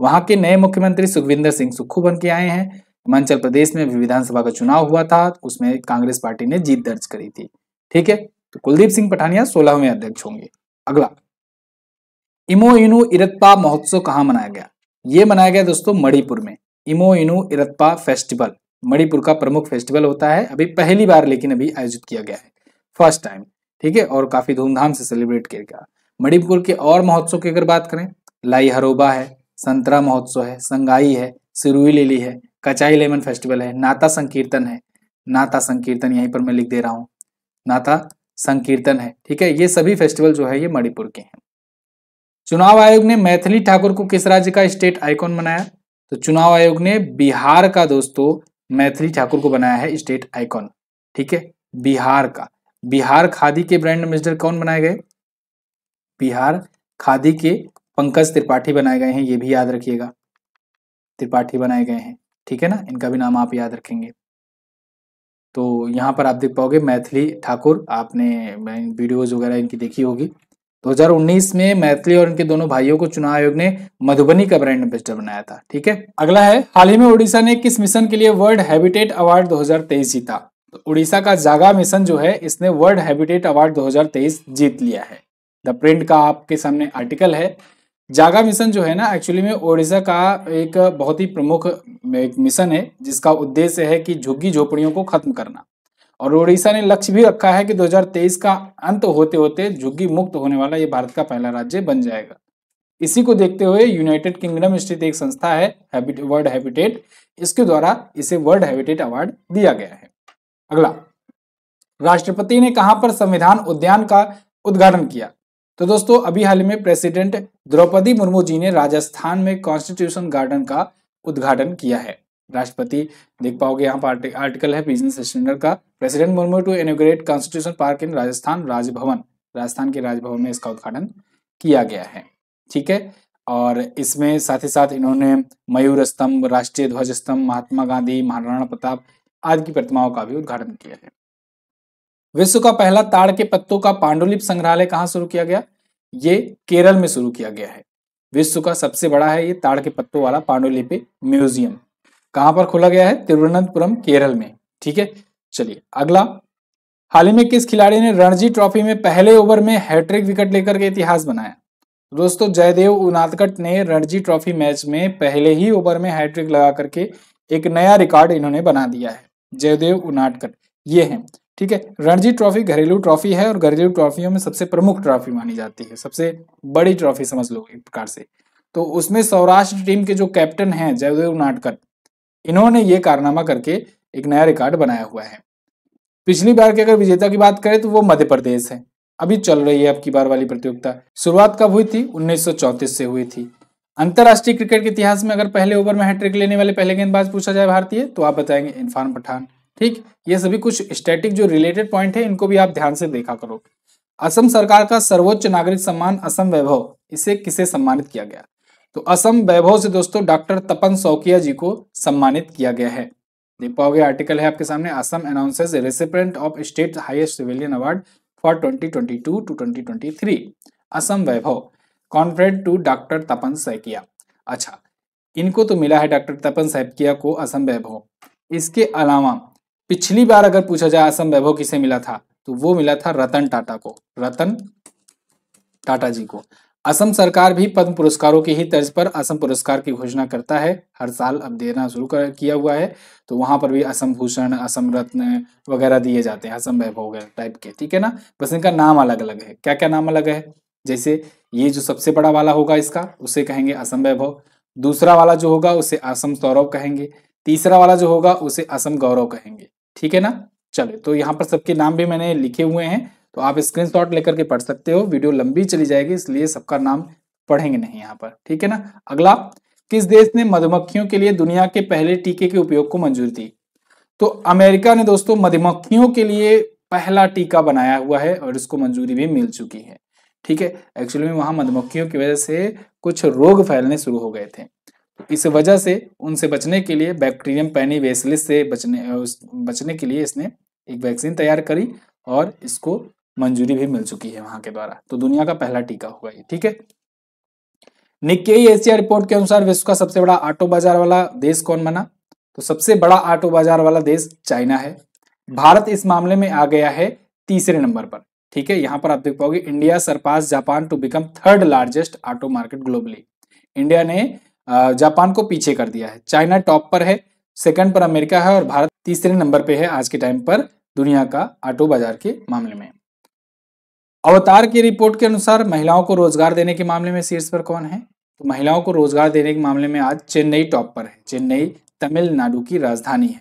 वहां के नए मुख्यमंत्री सुखविंदर सिंह सुक्खू बन के आए हैं हिमाचल प्रदेश में विधानसभा का चुनाव हुआ था उसमें कांग्रेस पार्टी ने जीत दर्ज करी थी ठीक है तो कुलदीप सिंह पठानिया सोलहवें अध्यक्ष होंगे अगला इमो इनु इरत्पा महोत्सव कहाँ मनाया गया ये मनाया गया दोस्तों मणिपुर में इनु इरत्पा फेस्टिवल मणिपुर का प्रमुख फेस्टिवल होता है अभी पहली बार लेकिन अभी आयोजित किया गया है फर्स्ट टाइम ठीक है और काफी धूमधाम से सेलिब्रेट किया गया मणिपुर के और महोत्सव की अगर बात करें लाई हरोबा है संतरा महोत्सव है संगाई है सिरुई लेली है कचाई लेमन फेस्टिवल है नाता संकीर्तन है नाता संकीर्तन यहीं पर मैं लिख दे रहा हूँ नाता संकीर्तन है ठीक है ये सभी फेस्टिवल जो है ये मणिपुर के हैं चुनाव आयोग ने मैथिली ठाकुर को किस राज्य का स्टेट आइकॉन बनाया तो चुनाव आयोग ने बिहार का दोस्तों मैथिली ठाकुर को बनाया है स्टेट आइकॉन ठीक है बिहार का बिहार खादी के ब्रांड एम्बेसडर कौन बनाए गए बिहार खादी के पंकज त्रिपाठी बनाए गए हैं ये भी याद रखिएगा त्रिपाठी बनाए गए हैं ठीक है ना इनका भी नाम आप याद रखेंगे तो यहाँ पर आप देख पाओगे मैथिली ठाकुर आपने वीडियोज वगैरह इनकी देखी होगी 2019 में मैथिली और इनके दोनों भाइयों को चुनाव आयोग ने मधुबनी का ब्रांड एम्बेसडर बनाया था ठीक है अगला है हाल ही में उड़ीसा ने किस मिशन के लिए वर्ल्ड हैबिटेट अवार्ड 2023 जीता तो उड़ीसा का जागा मिशन जो है इसने वर्ल्ड हैबिटेट अवार्ड 2023 जीत लिया है द प्रिंट का आपके सामने आर्टिकल है जागा मिशन जो है ना एक्चुअली में ओडिशा का एक बहुत ही प्रमुख मिशन है जिसका उद्देश्य है कि झुग्गी झोपड़ियों को खत्म करना और उड़ीसा ने लक्ष्य भी रखा है कि 2023 का अंत होते होते झुग्गी मुक्त होने वाला ये भारत का पहला राज्य बन जाएगा इसी को देखते हुए यूनाइटेड किंगडम स्थित एक संस्था है वर्ल्ड हैबिटेट इसके द्वारा इसे वर्ल्ड हैबिटेट अवार्ड दिया गया है अगला राष्ट्रपति ने कहां पर संविधान उद्यान का उद्घाटन किया तो दोस्तों अभी हाल में प्रेसिडेंट द्रौपदी मुर्मू जी ने राजस्थान में कॉन्स्टिट्यूशन गार्डन का उद्घाटन किया है राष्ट्रपति देख पाओगे यहाँ पर आर्टिकल है बिजनेस स्टैंडर्ड का president Murmu to inaugurate constitution park in Rajasthan Rajbhavan Rajasthan के राजभवन में इसका उद्घाटन किया गया है ठीक है और इसमें साथ ही साथ इन्होंने मयूर स्तंभ राष्ट्रीय ध्वज स्तंभ महात्मा गांधी महाराणा प्रताप आदि की प्रतिमाओं का भी उद्घाटन किया है विश्व का पहला ताड़ के पत्तों का पांडुलिप संग्रहालय कहाँ शुरू किया गया ये केरल में शुरू किया गया है विश्व का सबसे बड़ा है ये ताड़ के पत्तों वाला पांडुलिपि म्यूजियम कहां पर खोला गया है तिरुवनंतपुरम केरल में ठीक है चलिए अगला हाल ही में किस खिलाड़ी ने रणजी ट्रॉफी में पहले ओवर में हैट्रिक विकेट लेकर के इतिहास बनाया दोस्तों जयदेव उनादकट ने रणजी ट्रॉफी मैच में पहले ही ओवर में हैट्रिक लगा करके एक नया रिकॉर्ड इन्होंने बना दिया है जयदेव उनादकट ये है ठीक है रणजी ट्रॉफी घरेलू ट्रॉफी है और घरेलू ट्रॉफियों में सबसे प्रमुख ट्रॉफी मानी जाती है सबसे बड़ी ट्रॉफी समझ लो एक प्रकार से तो उसमें सौराष्ट्र टीम के जो कैप्टन है जयदेव नाटकट इन्होंने ये कारनामा करके एक नया रिकॉर्ड बनाया हुआ है पिछली बार की अगर विजेता की बात करें तो वो मध्य प्रदेश है अभी चल रही है अब की बार वाली प्रतियोगिता शुरुआत कब हुई थी उन्नीस से हुई थी अंतर्राष्ट्रीय क्रिकेट के इतिहास में अगर पहले ओवर में हैट्रिक लेने वाले पहले गेंदबाज पूछा जाए भारतीय तो आप बताएंगे इरफान पठान ठीक ये सभी कुछ स्टैटिक जो रिलेटेड पॉइंट है इनको भी आप ध्यान से देखा करो असम सरकार का सर्वोच्च नागरिक सम्मान असम वैभव इसे किसे सम्मानित किया गया तो असम वैभव से दोस्तों डॉक्टर तपन सौकिया जी को सम्मानित किया गया है देख पाओगे आर्टिकल है आपके सामने Assam announces recipient of state highest civilian award for 2022 to 2023 Assam Vaibhav conferred to doctor Tapan Saikia अच्छा इनको तो मिला है डॉक्टर तपन सैकिया को असम वैभव इसके अलावा पिछली बार अगर पूछा जाए असम वैभव किसे मिला था तो वो मिला था रतन टाटा को रतन टाटा जी को असम सरकार भी पद्म पुरस्कारों की ही तर्ज पर असम पुरस्कार की घोषणा करता है हर साल अब देना शुरू कर किया हुआ है तो वहां पर भी असम भूषण असम रत्न वगैरह दिए जाते हैं असम वैभव वगैरह टाइप के ठीक है ना बस इनका नाम अलग अलग है क्या क्या नाम अलग है जैसे ये जो सबसे बड़ा वाला होगा इसका उसे कहेंगे असम वैभव दूसरा वाला जो होगा उसे असम सौरव कहेंगे तीसरा वाला जो होगा उसे असम गौरव कहेंगे ठीक है ना चलो तो यहाँ पर सबके नाम भी मैंने लिखे हुए हैं तो आप स्क्रीनशॉट लेकर के पढ़ सकते हो वीडियो लंबी चली जाएगी इसलिए सबका नाम पढ़ेंगे नहीं यहाँ पर ठीक है ना अगला किस देश ने मधुमक्खियों के लिए दुनिया के पहले टीके के उपयोग को मंजूरी दी तो अमेरिका ने दोस्तों मधुमक्खियों के लिए पहला टीका बनाया हुआ है और इसको मंजूरी भी मिल चुकी है ठीक है एक्चुअली में वहां मधुमक्खियों की वजह से कुछ रोग फैलने शुरू हो गए थे इस वजह से उनसे बचने के लिए बैक्टीरियम पैनी वेसलिस से बचने बचने के लिए इसने एक वैक्सीन तैयार करी और इसको मंजूरी भी मिल चुकी है वहां के द्वारा तो दुनिया का पहला टीका होगा ये ठीक है निके एशिया रिपोर्ट के अनुसार विश्व का सबसे बड़ा ऑटो बाजार वाला देश कौन बना तो सबसे बड़ा ऑटो बाजार वाला देश चाइना है भारत इस मामले में आ गया है तीसरे नंबर पर ठीक है यहां पर आप देख पाओगे India surpass Japan to become third largest auto market globally India ने जापान को पीछे कर दिया है चाइना टॉप पर है सेकंड पर अमेरिका है और भारत तीसरे नंबर पे है आज के टाइम पर दुनिया का ऑटो बाजार के मामले में अवतार की रिपोर्ट के अनुसार महिलाओं को रोजगार देने के मामले में शीर्ष पर कौन है तो महिलाओं को रोजगार देने के मामले में आज चेन्नई टॉप पर है चेन्नई तमिलनाडु की राजधानी है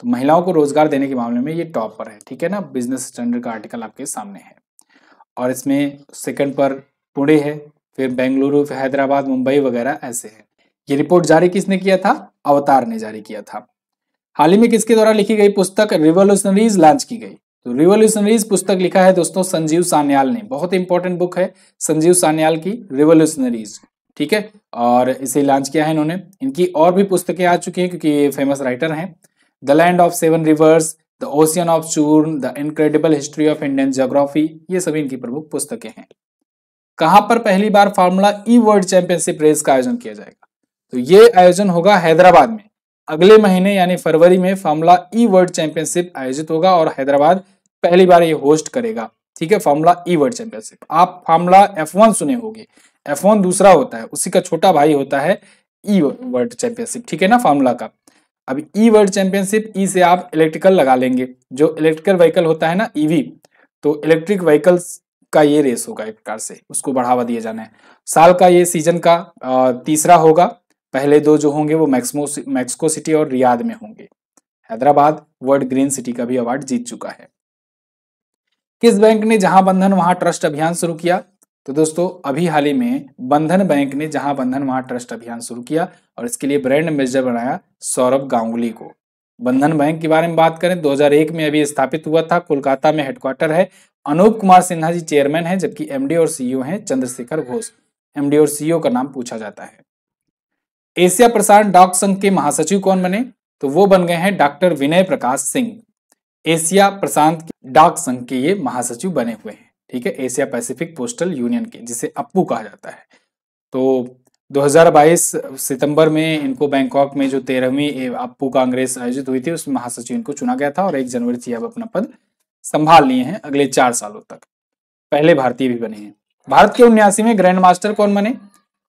तो महिलाओं को रोजगार देने के मामले में ये टॉप पर है ठीक है ना बिजनेस स्टैंडर्ड का आर्टिकल आपके सामने है और इसमें सेकंड पर पुणे है फिर बेंगलुरु फिर हैदराबाद मुंबई वगैरह ऐसे है ये रिपोर्ट जारी किसने किया था अवतार ने जारी किया था हाल ही में किसके द्वारा लिखी गई पुस्तक रिवोल्यूशनरीज लॉन्च की गई तो रिवोल्यूशनरीज पुस्तक लिखा है दोस्तों संजीव सान्याल ने बहुत इंपॉर्टेंट बुक है संजीव सान्याल की रिवोल्यूशनरीज ठीक है और इसे लॉन्च किया है इन्होंने इनकी और भी पुस्तकें आ चुकी हैं क्योंकि ये फेमस राइटर हैं the land of seven rivers the ocean of churn the incredible history of Indian geography ये सभी इनकी प्रमुख पुस्तकें हैं कहां पर पहली बार formula E world championship race का आयोजन किया जाएगा तो ये आयोजन होगा हैदराबाद में अगले महीने यानी फरवरी में formula E e world championship आयोजित होगा और हैदराबाद पहली बार ये होस्ट करेगा ठीक है formula E e world championship आप फॉर्मूला एफ वन सुने होंगे एफ वन दूसरा होता है उसी का छोटा भाई होता है ई e वर्ल्ड चैंपियनशिप ठीक है ना फॉर्मूला का अब ई वर्ल्ड चैंपियनशिप ई से आप इलेक्ट्रिकल लगा लेंगे जो इलेक्ट्रिकल व्हीकल होता है ना ईवी तो इलेक्ट्रिक व्हीकल्स का ये रेस होगा एक प्रकार से उसको बढ़ावा दिया जाना है साल का ये सीजन का तीसरा होगा पहले दो जो होंगे वो मैक्समो मैक्सको सिटी और रियाद में होंगे हैदराबाद वर्ल्ड ग्रीन सिटी का भी अवार्ड जीत चुका है किस बैंक ने जहां बंधन वहां ट्रस्ट अभियान शुरू किया तो दोस्तों अभी हाल ही में बंधन बैंक ने जहां बंधन वहां ट्रस्ट अभियान शुरू किया और इसके लिए ब्रांड एम्बेसडर बनाया सौरभ गांगुली को बंधन बैंक के बारे में बात करें 2001 में अभी स्थापित हुआ था कोलकाता में हेडक्वार्टर है अनूप कुमार सिन्हा जी चेयरमैन हैं जबकि एमडी और सीईओ हैं चंद्रशेखर घोष एमडी और सीईओ का नाम पूछा जाता है एशिया प्रसारण डाक संघ के महासचिव कौन बने तो वो बन गए हैं डॉक्टर विनय प्रकाश सिंह एशिया प्रशांत डाक संघ के ये महासचिव बने हुए हैं ठीक है एशिया पैसिफिक पोस्टल यूनियन के जिसे अप्पू कहा जाता है तो 2022 सितंबर में इनको बैंकॉक में जो तेरहवीं अप्पू कांग्रेस आयोजित हुई थी उसमें महासचिव इनको चुना गया था और एक जनवरी से अब अपना पद संभाल लिए हैं अगले चार सालों तक पहले भारतीय भी बने हैं भारत के उन्यासीवें ग्रैंड मास्टर कौन बने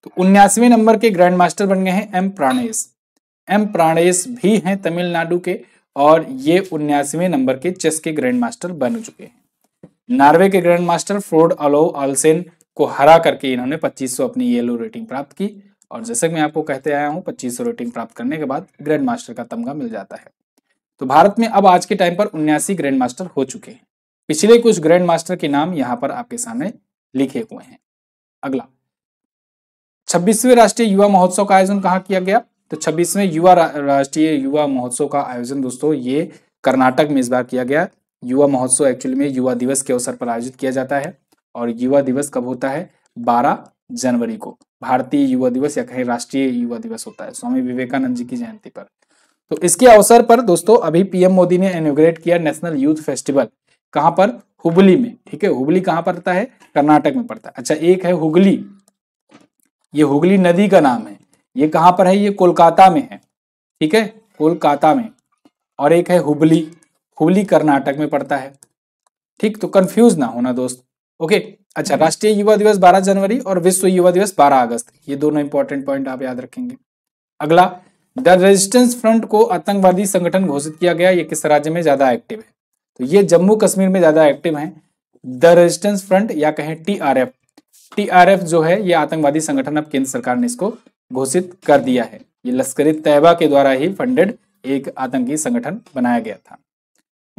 तो उन्यासवें नंबर के ग्रैंड मास्टर बन गए हैं एम प्राणेश एम प्राणेश भी हैं तमिलनाडु के और ये उन्यासवें नंबर के चेस के ग्रैंड मास्टर बन चुके हैं नॉर्वे के grand master Frode Olav Olsen को हरा करके इन्होंने 2500 अपनी येलो रेटिंग प्राप्त की और जैसे मैं आपको कहते आया हूँ 2500 रेटिंग प्राप्त करने के बाद ग्रैंड मास्टर का तमगा मिल जाता है तो भारत में अब आज के टाइम पर उन्यासी ग्रैंड मास्टर हो चुके हैं पिछले कुछ ग्रैंड मास्टर के नाम यहाँ पर आपके सामने लिखे हुए हैं अगला छब्बीसवें राष्ट्रीय युवा महोत्सव का आयोजन कहाँ किया गया तो छब्बीसवें युवा राष्ट्रीय युवा महोत्सव का आयोजन दोस्तों ये कर्नाटक में इस बार किया गया युवा महोत्सव एक्चुअली में युवा दिवस के अवसर पर आयोजित किया जाता है और युवा दिवस कब होता है बारह जनवरी को भारतीय युवा दिवस या कहीं राष्ट्रीय युवा दिवस होता है स्वामी विवेकानंद जी की जयंती पर तो इसके अवसर पर दोस्तों अभी पीएम मोदी ने इनोग्रेट किया नेशनल यूथ फेस्टिवल कहाँ पर हुबली में ठीक है हुबली कहाँ पड़ता है कर्नाटक में पड़ता है अच्छा एक है हुगली ये हुगली नदी का नाम है ये कहाँ पर है ये कोलकाता में है ठीक है कोलकाता में और एक है हुबली हुबली कर्नाटक में पड़ता है ठीक तो कंफ्यूज ना होना दोस्त ओके अच्छा हम्म। राष्ट्रीय युवा दिवस 12 जनवरी और विश्व युवा दिवस 12 अगस्त ये दोनों इंपॉर्टेंट पॉइंट आप याद रखेंगे अगला द रेजिस्टेंस फ्रंट को आतंकवादी संगठन घोषित किया गया ये किस राज्य में ज्यादा एक्टिव है तो ये जम्मू कश्मीर में ज्यादा एक्टिव है द रेजिस्टेंस फ्रंट या कहें एफ टीआरएफ जो है ये आतंकवादी संगठन अब केंद्र सरकार ने इसको घोषित कर दिया है ये लश्कर तैयबा के द्वारा ही फंडेड एक आतंकी संगठन बनाया गया था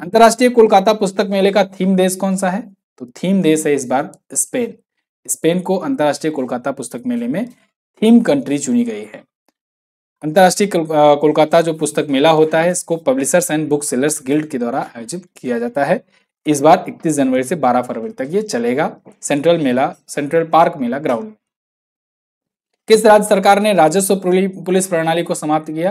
अंतर्राष्ट्रीय कोलकाता पुस्तक मेले का थीम देश कौन सा है तो थीम देश है इस बार स्पेन स्पेन को अंतर्राष्ट्रीय कोलकाता पुस्तक मेले में थीम कंट्री चुनी गई है अंतर्राष्ट्रीय कोलकाता जो पुस्तक मेला होता है इसको publishers and book sellers guild के द्वारा आयोजित किया जाता है इस बार 31 जनवरी से 12 फरवरी तक ये चलेगा सेंट्रल मेला सेंट्रल पार्क मेला ग्राउंड किस राज्य सरकार ने राजस्व पुलिस प्रणाली को समाप्त किया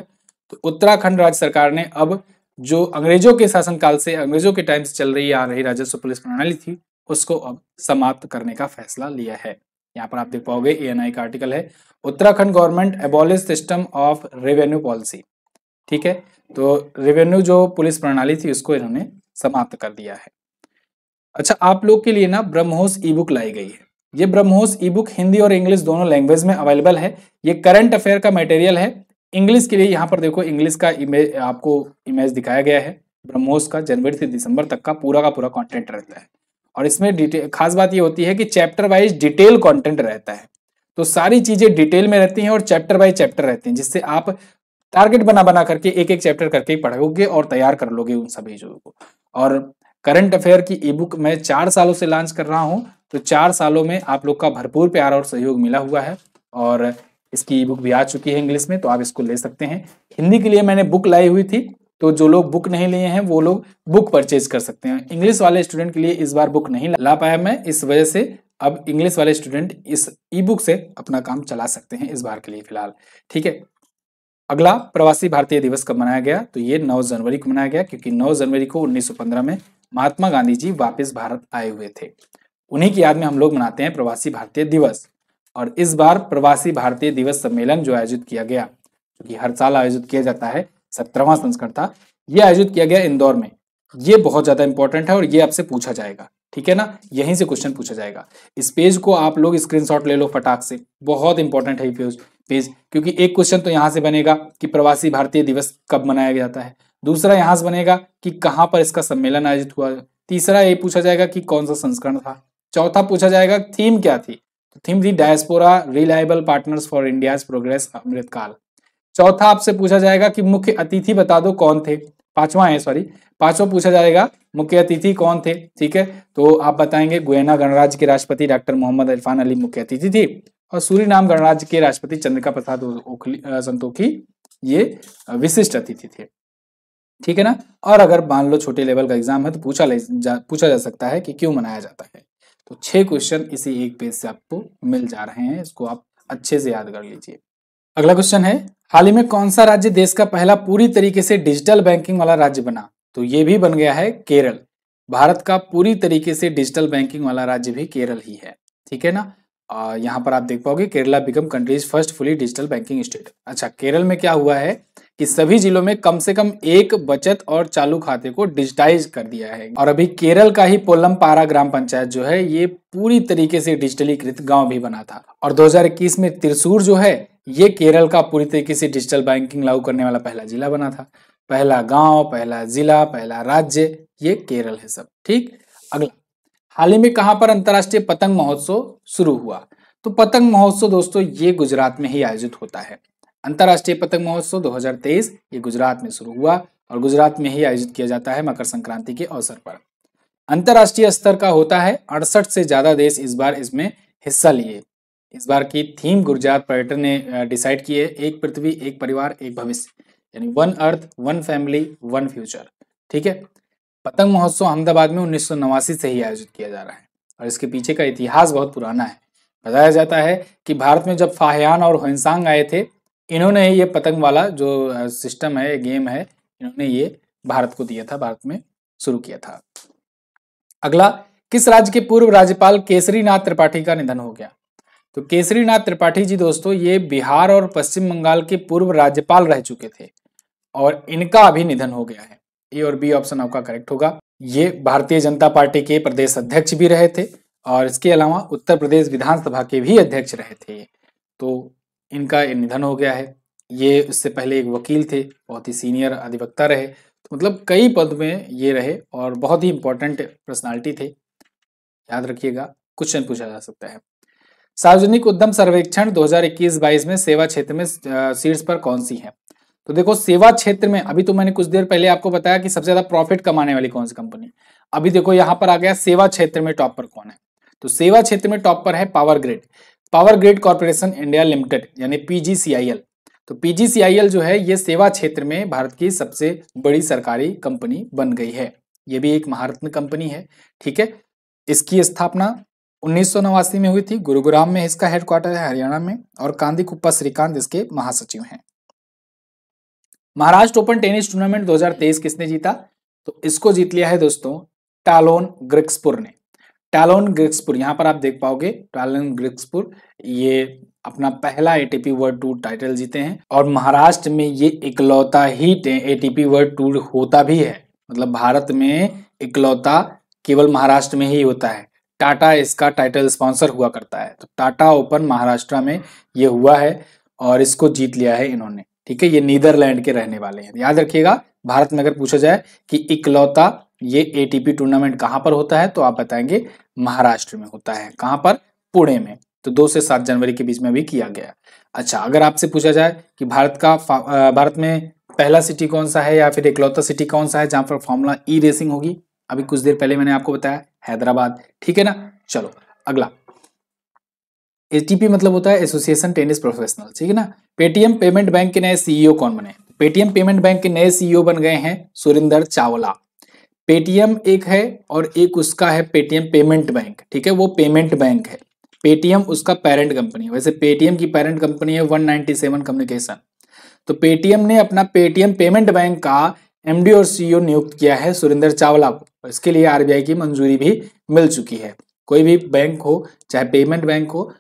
तो उत्तराखंड राज्य सरकार ने अब जो अंग्रेजों के शासनकाल से अंग्रेजों के टाइम से चल रही आ रही राजस्व पुलिस प्रणाली थी उसको अब समाप्त करने का फैसला लिया है यहाँ पर आप देख पाओगे ए का आर्टिकल है Uttarakhand government abolish system of revenue policy ठीक है तो रेवेन्यू जो पुलिस प्रणाली थी उसको इन्होंने समाप्त कर दिया है अच्छा आप लोग के लिए ना ब्रह्मोस ई बुक लाई गई है ये ब्रह्मोस ई बुक हिंदी और इंग्लिश दोनों लैंग्वेज में अवेलेबल है ये करंट अफेयर का मटेरियल है इंग्लिश के लिए यहाँ पर देखो इंग्लिश का इमेज आपको इमेज दिखाया गया है ब्रह्मोस का जनवरी से दिसंबर तक का पूरा का पूरा कॉन्टेंट रहता है और इसमें खास बात ये होती है कि चैप्टर वाइज डिटेल कॉन्टेंट रहता है तो सारी चीजें डिटेल में रहती हैं और चैप्टर बाय चैप्टर रहते हैं जिससे आप टारगेट बना बना करके एक एक चैप्टर करके पढ़ोगे और तैयार कर लोगे उन सभी चीजों को और करंट अफेयर की ई बुक मैं चार सालों से लॉन्च कर रहा हूँ तो चार सालों में आप लोग का भरपूर प्यार और सहयोग मिला हुआ है और इसकी ई बुक भी आ चुकी है इंग्लिश में तो आप इसको ले सकते हैं हिंदी के लिए मैंने बुक लाई हुई थी तो जो लोग बुक नहीं लिए हैं वो लोग बुक परचेज कर सकते हैं इंग्लिश वाले स्टूडेंट के लिए इस बार बुक नहीं ला पाया मैं इस वजह से अब इंग्लिश वाले स्टूडेंट इस ई बुक से अपना काम चला सकते हैं इस बार के लिए फिलहाल ठीक है अगला प्रवासी भारतीय दिवस कब मनाया गया तो ये 9 जनवरी को मनाया गया क्योंकि 9 जनवरी को 1915 में महात्मा गांधी जी वापस भारत आए हुए थे उन्हीं की याद में हम लोग मनाते हैं प्रवासी भारतीय दिवस और इस बार प्रवासी भारतीय दिवस सम्मेलन जो आयोजित किया गया क्योंकि हर साल आयोजित किया जाता है सत्रहवा संस्करण था यह आयोजित किया गया इंदौर में ये बहुत ज्यादा इंपॉर्टेंट है और ये आपसे पूछा जाएगा ठीक है ना यहीं से क्वेश्चन पूछा जाएगा इस पेज को आप लोग स्क्रीनशॉट ले लो फटाक से बहुत इंपॉर्टेंट है ये पेज पेज क्योंकि एक क्वेश्चन तो यहाँ से बनेगा कि प्रवासी भारतीय दिवस कब मनाया जाता है दूसरा यहां से बनेगा कि कहां पर इसका सम्मेलन आयोजित हुआ तीसरा ये पूछा जाएगा कि कौन सा संस्करण था चौथा पूछा जाएगा थीम क्या थी तो थीम थी diaspora reliable partners for India progress Amritkaal चौथा आपसे पूछा जाएगा कि मुख्य अतिथि बता दो कौन थे पांचवा है सॉरी पांचवा पूछा जाएगा मुख्य अतिथि कौन थे ठीक है तो आप बताएंगे गुयाना गणराज्य के राष्ट्रपति डॉक्टर मोहम्मद इरफान अली मुख्य अतिथि थी और सूरी गणराज्य के राष्ट्रपति चंद्रिका प्रसाद संतोखी ये विशिष्ट अतिथि थे ठीक है ना और अगर मान लो छोटे लेवल का एग्जाम है तो पूछा जा पूछा जा सकता है कि क्यों मनाया जाता है तो छह क्वेश्चन इसी एक पेज से आपको मिल जा रहे हैं इसको आप अच्छे से याद कर लीजिए अगला क्वेश्चन है हाल ही में कौन सा राज्य देश का पहला पूरी तरीके से डिजिटल बैंकिंग वाला राज्य बना तो ये भी बन गया है केरल भारत का पूरी तरीके से डिजिटल बैंकिंग वाला राज्य भी केरल ही है ठीक है ना और यहाँ पर आप देख पाओगे Kerala become country's first fully digital banking state अच्छा केरल में क्या हुआ है कि सभी जिलों में कम से कम एक बचत और चालू खाते को डिजिटाइज कर दिया है और अभी केरल का ही पोलम पारा ग्राम पंचायत जो है ये पूरी तरीके से डिजिटलीकृत गांव भी बना था और 2021 में त्रिशूर जो है ये केरल का पूरी तरीके से डिजिटल बैंकिंग लागू करने वाला पहला जिला बना था पहला गांव पहला जिला पहला राज्य ये केरल है सब ठीक अगला हाल ही में कहाँ पर अंतर्राष्ट्रीय पतंग महोत्सव शुरू हुआ तो पतंग महोत्सव दोस्तों ये गुजरात में ही आयोजित होता है अंतर्राष्ट्रीय पतंग महोत्सव 2023 ये गुजरात में शुरू हुआ और गुजरात में ही आयोजित किया जाता है मकर संक्रांति के अवसर पर अंतर्राष्ट्रीय स्तर का होता है अड़सठ से ज्यादा देश इस बार इसमें हिस्सा लिए इस बार की थीम गुजरात पर्यटन ने डिसाइड की है एक पृथ्वी एक परिवार एक भविष्य यानी one earth one family one future ठीक है पतंग महोत्सव अहमदाबाद में उन्नीस से ही आयोजित किया जा रहा है और इसके पीछे का इतिहास बहुत पुराना है बताया जाता है कि भारत में जब फाहयान और होनसांग आए थे इन्होंने ये पतंग वाला जो सिस्टम है गेम है इन्होंने ये भारत को दिया था भारत में शुरू किया था अगला किस राज्य के पूर्व राज्यपाल केसरी नाथ त्रिपाठी का निधन हो गया तो केसरी नाथ त्रिपाठी जी दोस्तों ये बिहार और पश्चिम बंगाल के पूर्व राज्यपाल रह चुके थे और इनका अभी निधन हो गया है ए और बी ऑप्शन आपका करेक्ट होगा ये भारतीय जनता पार्टी के प्रदेश अध्यक्ष भी रहे थे और इसके अलावा उत्तर प्रदेश विधानसभा के भी अध्यक्ष रहे थे तो इनका निधन हो गया है ये उससे पहले एक वकील थे बहुत ही सीनियर अधिवक्ता रहे तो मतलब कई पद में ये रहे और बहुत ही इंपॉर्टेंट पर्सनालिटी थे याद रखिएगा क्वेश्चन पूछा जा सकता है सार्वजनिक उद्यम सर्वेक्षण 2021-22 में सेवा क्षेत्र में सीट्स पर कौन सी है तो देखो सेवा क्षेत्र में अभी तो मैंने कुछ देर पहले आपको बताया कि सबसे ज्यादा प्रॉफिट कमाने वाली कौन सी कंपनी अभी देखो यहां पर आ गया सेवा क्षेत्र में टॉप पर कौन है तो सेवा क्षेत्र में टॉप पर है power grid power grid corporation India limited यानी पीजीसीआईएल तो पीजीसीआईएल जो है ये सेवा क्षेत्र में भारत की सबसे बड़ी सरकारी कंपनी बन गई है ये भी एक महारत्न कंपनी है ठीक है इसकी स्थापना उन्नीस में हुई थी गुरुग्राम में इसका हेडक्वार्टर है हरियाणा में और कांदी कुप्पा श्रीकांत इसके महासचिव हैं महाराष्ट्र ओपन टेनिस टूर्नामेंट 2023 किसने जीता तो इसको जीत लिया है दोस्तों टालोन ग्रिक्सपुर ने टैलोन ग्रिक्सपुर यहाँ पर आप देख पाओगे टैलोन ग्रिक्सपुर ये अपना पहला एटीपी वर्ल्ड टूर टाइटल जीते हैं और महाराष्ट्र में ये इकलौता ही एटीपी वर्ल्ड टूर होता भी है मतलब भारत में इकलौता केवल महाराष्ट्र में ही होता है टाटा इसका टाइटल स्पॉन्सर हुआ करता है तो टाटा ओपन महाराष्ट्र में ये हुआ है और इसको जीत लिया है इन्होंने ठीक है ये नीदरलैंड के रहने वाले हैं याद रखिएगा भारत में अगर पूछा जाए कि इकलौता ये एटीपी टूर्नामेंट कहाँ पर होता है तो आप बताएंगे महाराष्ट्र में होता है कहाँ पर पुणे में तो दो से सात जनवरी के बीच में भी किया गया अच्छा अगर आपसे पूछा जाए कि भारत का भारत में पहला सिटी कौन सा है या फिर इकलौता सिटी कौन सा है जहां पर फॉर्मूला ई रेसिंग होगी अभी कुछ देर पहले मैंने आपको बताया हैदराबाद ठीक है ना चलो अगला एटीपी मतलब होता है एसोसिएशन टेनिस प्रोफेशनल ठीक है ना पेटीएम पेमेंट बैंक के नए सीईओ e कौन बने पेटीएम पेमेंट बैंक के नए सीईओ e बन गए हैं सुरेंदर चावला पेटीएम एक है और एक उसका है पेटीएम पेमेंट बैंक ठीक है वो पेमेंट बैंक है पेटीएम उसका पेरेंट कंपनी है वैसे पेटीएम की पेरेंट कंपनी है 197 कम्युनिकेशन तो पेटीएम ने अपना पेटीएम पेमेंट बैंक का एमडी और सीईओ e नियुक्त किया है सुरेंद्र चावला को तो इसके लिए आरबीआई की मंजूरी भी मिल चुकी है कोई भी बैंक हो चाहे पेमेंट बैंक हो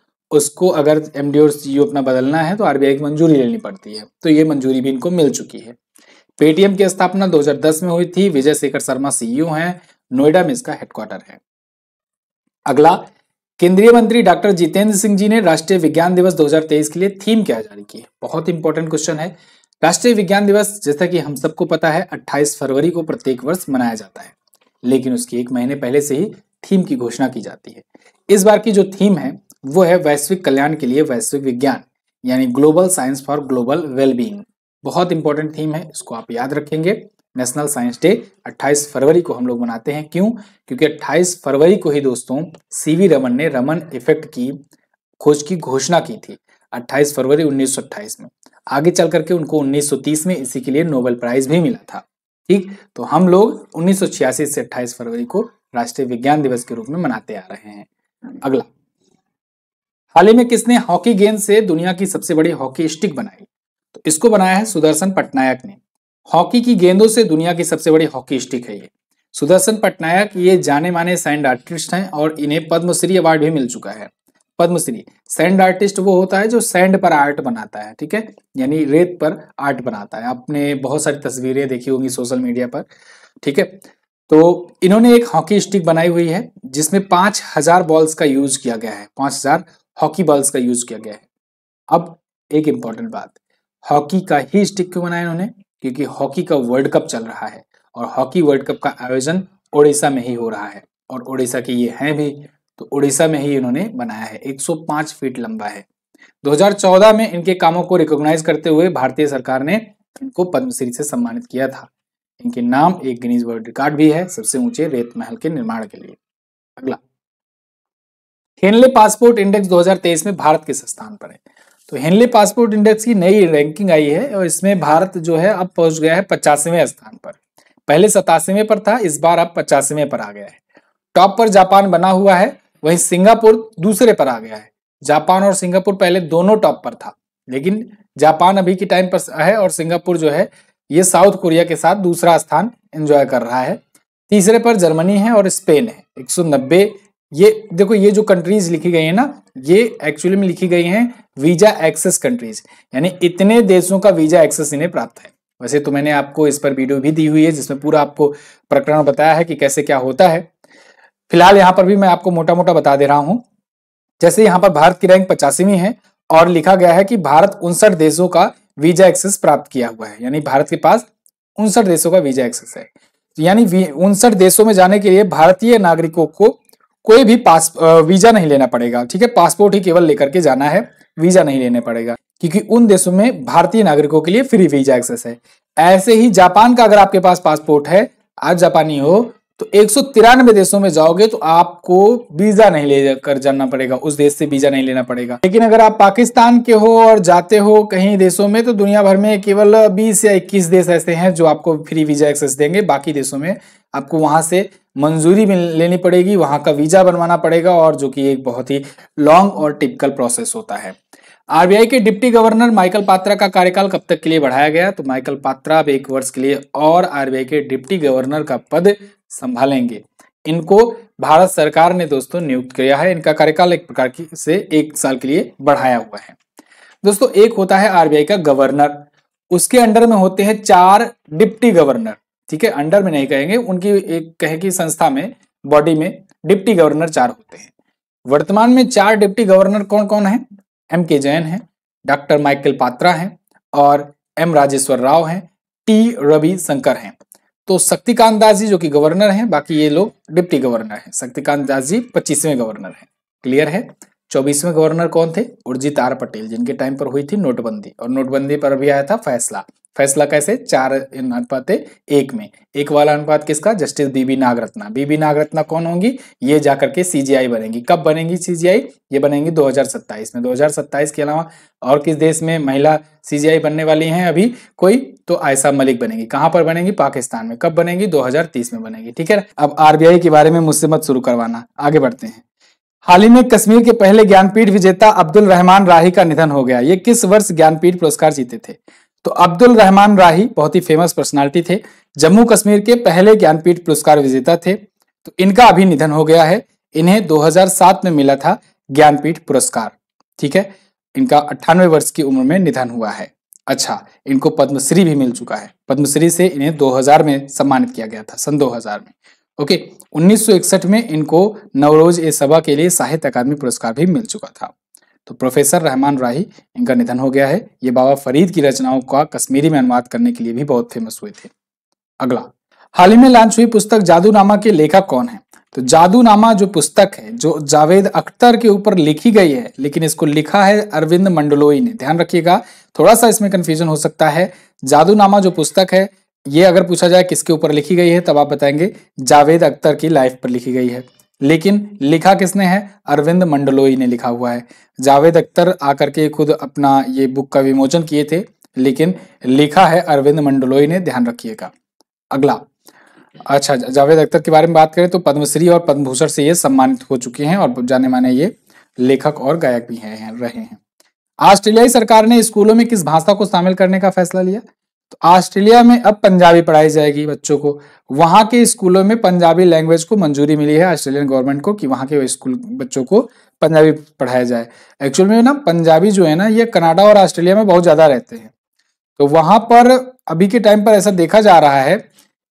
उसको अगर एमडी और सीईओ e अपना बदलना है तो आरबीआई की मंजूरी लेनी पड़ती है तो ये मंजूरी भी इनको मिल चुकी है पेटीएम की स्थापना 2010 में हुई थी विजय शेखर शर्मा सीईओ हैं नोएडा में इसका हेडक्वार्टर है अगला केंद्रीय मंत्री डॉक्टर जितेंद्र सिंह जी ने राष्ट्रीय विज्ञान दिवस 2023 के लिए थीम क्या जारी की बहुत इंपॉर्टेंट क्वेश्चन है राष्ट्रीय विज्ञान दिवस जैसा कि हम सबको पता है 28 फरवरी को प्रत्येक वर्ष मनाया जाता है लेकिन उसकी एक महीने पहले से ही थीम की घोषणा की जाती है इस बार की जो थीम है वो है वैश्विक कल्याण के लिए वैश्विक विज्ञान यानी global science for global wellbeing बहुत इंपॉर्टेंट थीम है इसको आप याद रखेंगे नेशनल साइंस डे 28 फरवरी को हम लोग मनाते हैं क्यों क्योंकि 28 फरवरी को ही दोस्तों सीवी रमन ने रमन इफेक्ट की खोज की घोषणा की थी 28 फरवरी 1928 में आगे चल करके उनको 1930 में इसी के लिए नोबेल प्राइज भी मिला था ठीक तो हम लोग उन्नीस से अट्ठाईस फरवरी को राष्ट्रीय विज्ञान दिवस के रूप में मनाते आ रहे हैं अगला हाल ही में किसने हॉकी गेंद से दुनिया की सबसे बड़ी हॉकी स्टिक बनाई तो इसको बनाया है सुदर्शन पटनायक ने हॉकी की गेंदों से दुनिया की सबसे बड़ी हॉकी स्टिक है ये सुदर्शन पटनायक ये जाने माने सैंड आर्टिस्ट हैं और इन्हें पद्मश्री अवार्ड भी मिल चुका है पद्मश्री सैंड आर्टिस्ट वो होता है जो सैंड पर आर्ट बनाता है ठीक है यानी रेत पर आर्ट बनाता है आपने बहुत सारी तस्वीरें देखी होंगी सोशल मीडिया पर ठीक है तो इन्होंने एक हॉकी स्टिक बनाई हुई है जिसमें पांच हजार बॉल्स का यूज किया गया है पांच हजार हॉकी बॉल्स का यूज किया गया है अब एक इंपॉर्टेंट बात हॉकी का ही स्टिक क्यों बनाया इन्होंने क्योंकि हॉकी का वर्ल्ड कप चल रहा है और हॉकी वर्ल्ड कप का आयोजन उड़ीसा में ही हो रहा है और उड़ीसा के ये हैं भी तो ओडिशा में ही इन्होंने बनाया है 105 फीट लंबा है 2014 में इनके कामों को रिकॉग्नाइज करते हुए भारतीय सरकार ने इनको पद्मश्री से सम्मानित किया था इनके नाम एक गिनीज वर्ल्ड रिकॉर्ड भी है सबसे ऊंचे रेत महल के निर्माण के लिए अगला हेनले पासपोर्ट इंडेक्स 2023 में भारत किस स्थान पर है तो हेनली पासपोर्ट इंडेक्स की नई रैंकिंग आई है और इसमें भारत जो है अब पहुंच गया है पचासीवें स्थान पर पहले सतासीवें पर था इस बार अब पचासीवें पर आ गया है टॉप पर जापान बना हुआ है वहीं सिंगापुर दूसरे पर आ गया है जापान और सिंगापुर पहले दोनों टॉप पर था लेकिन जापान अभी के टाइम पर है और सिंगापुर जो है ये साउथ कोरिया के साथ दूसरा स्थान एंजॉय कर रहा है तीसरे पर जर्मनी है और स्पेन है एक ये देखो ये जो कंट्रीज लिखी गई है ना ये एक्चुअली में लिखी गई हैं वीजा एक्सेस कंट्रीज यानी इतने देशों का वीजा एक्सेस इन्हें प्राप्त है वैसे तो मैंने आपको इस पर वीडियो भी दी हुई है जिसमें पूरा आपको प्रकरण बताया है कि कैसे क्या होता है फिलहाल यहां पर भी मैं आपको मोटा मोटा बता दे रहा हूं जैसे यहां पर भारत की रैंक पचासीवीं है और लिखा गया है कि भारत उनसठ देशों का वीजा एक्सेस प्राप्त किया हुआ है यानी भारत के पास उनसठ देशों का वीजा एक्सेस है यानी उनसठ देशों में जाने के लिए भारतीय नागरिकों को कोई भी पास वीजा नहीं लेना पड़ेगा ठीक है पासपोर्ट ही केवल लेकर के जाना है वीजा नहीं लेने पड़ेगा क्योंकि उन देशों में भारतीय नागरिकों के लिए फ्री वीजा एक्सेस है ऐसे ही जापान का अगर आपके पास पासपोर्ट है आज जापानी हो तो एक देशों में जाओगे तो आपको वीजा नहीं लेकर जाना पड़ेगा उस देश से वीजा नहीं लेना पड़ेगा लेकिन अगर आप पाकिस्तान के हो और जाते हो कहीं देशों में तो दुनिया भर में केवल 20 या 21 देश ऐसे हैं जो आपको फ्री वीजा एक्सेस देंगे बाकी देशों में आपको वहां से मंजूरी लेनी पड़ेगी वहां का वीजा बनवाना पड़ेगा और जो कि एक बहुत ही लॉन्ग और टिपिकल प्रोसेस होता है आरबीआई के डिप्टी गवर्नर माइकल पात्रा का कार्यकाल कब तक के लिए बढ़ाया गया तो माइकल पात्रा अब एक वर्ष के लिए और आरबीआई के डिप्टी गवर्नर का पद संभालेंगे इनको भारत सरकार ने दोस्तों नियुक्त किया है इनका कार्यकाल एक प्रकार की से एक साल के लिए बढ़ाया हुआ है दोस्तों एक होता है आरबीआई का गवर्नर उसके अंडर में होते हैं चार डिप्टी गवर्नर ठीक है अंडर में नहीं कहेंगे उनकी एक कहे की संस्था में बॉडी में डिप्टी गवर्नर चार होते हैं वर्तमान में चार डिप्टी गवर्नर कौन कौन है एम के जैन है डॉक्टर माइकल पात्रा है और एम राजेश्वर राव है टी रवि शंकर हैं तो शक्तिकांत दास जी जो कि गवर्नर हैं बाकी ये लोग डिप्टी गवर्नर हैं शक्तिकांत दास जी पच्चीसवें गवर्नर हैं क्लियर है चौबीसवें गवर्नर कौन थे उर्जित आर पटेल जिनके टाइम पर हुई थी नोटबंदी और नोटबंदी पर भी आया था फैसला फैसला कैसे चार अनुपात एक में एक वाला अनुपात किसका justice B V Nagarathna B V Nagarathna कौन होंगी ये जाकर के सीजीआई बनेगी कब बनेगी सीजीआई ये बनेंगी 2027 में 2027 के अलावा और किस देश में महिला सीजीआई बनने वाली हैं अभी कोई तो आयसा मलिक बनेगी कहां पर बनेगी पाकिस्तान में कब बनेगी दो में बनेगी ठीक है अब आरबीआई के बारे में मुझसे मत शुरू करवाना आगे बढ़ते हैं हाल ही में कश्मीर के पहले ज्ञानपीठ विजेता अब्दुल रहमान राही का निधन हो गया ये किस वर्ष ज्ञानपीठ पुरस्कार जीते थे तो अब्दुल रहमान राही बहुत ही फेमस पर्सनालिटी थे जम्मू कश्मीर के पहले ज्ञानपीठ पुरस्कार विजेता थे तो इनका अभी निधन हो गया है इन्हें 2007 में मिला था ज्ञानपीठ पुरस्कार ठीक है इनका अट्ठानवे वर्ष की उम्र में निधन हुआ है अच्छा इनको पद्मश्री भी मिल चुका है पद्मश्री से इन्हें दो में सम्मानित किया गया था सन दो में ओके okay, 1961 में इनको नवरोज ए सभा के लिए साहित्य अकादमी पुरस्कार भी मिल चुका था तो प्रोफेसर रहमान राही इनका निधन हो गया है ये बाबा फरीद की रचनाओं का कश्मीरी में अनुवाद करने के लिए भी बहुत फेमस हुए थे अगला हाल ही में लॉन्च हुई पुस्तक जादूनामा के लेखक कौन है तो जादूनामा जो पुस्तक है जो जावेद अख्तर के ऊपर लिखी गई है लेकिन इसको लिखा है अरविंद मंडलोई ने ध्यान रखिएगा थोड़ा सा इसमें कंफ्यूजन हो सकता है जादूनामा जो पुस्तक है ये अगर पूछा जाए किसके ऊपर लिखी गई है तब आप बताएंगे जावेद अख्तर की लाइफ पर लिखी गई है लेकिन लिखा किसने है अरविंद मंडलोई ने लिखा हुआ है जावेद अख्तर आकर के खुद अपना ये बुक का विमोचन किए थे लेकिन लिखा है अरविंद मंडलोई ने ध्यान रखिएगा अगला अच्छा जावेद अख्तर के बारे में बात करें तो पद्मश्री और पद्मभूषण से ये सम्मानित हो चुके हैं और जाने माने ये लेखक और गायक भी हैं रहे हैं ऑस्ट्रेलियाई सरकार ने स्कूलों में किस भाषा को शामिल करने का फैसला लिया तो ऑस्ट्रेलिया में अब पंजाबी पढ़ाई जाएगी बच्चों को वहां के स्कूलों में पंजाबी लैंग्वेज को मंजूरी मिली है ऑस्ट्रेलियन गवर्नमेंट को कि वहां के स्कूल बच्चों को पंजाबी पढ़ाया जाए एक्चुअल में ना पंजाबी जो है ना ये कनाडा और ऑस्ट्रेलिया में बहुत ज़्यादा रहते हैं तो वहां पर अभी के टाइम पर ऐसा देखा जा रहा है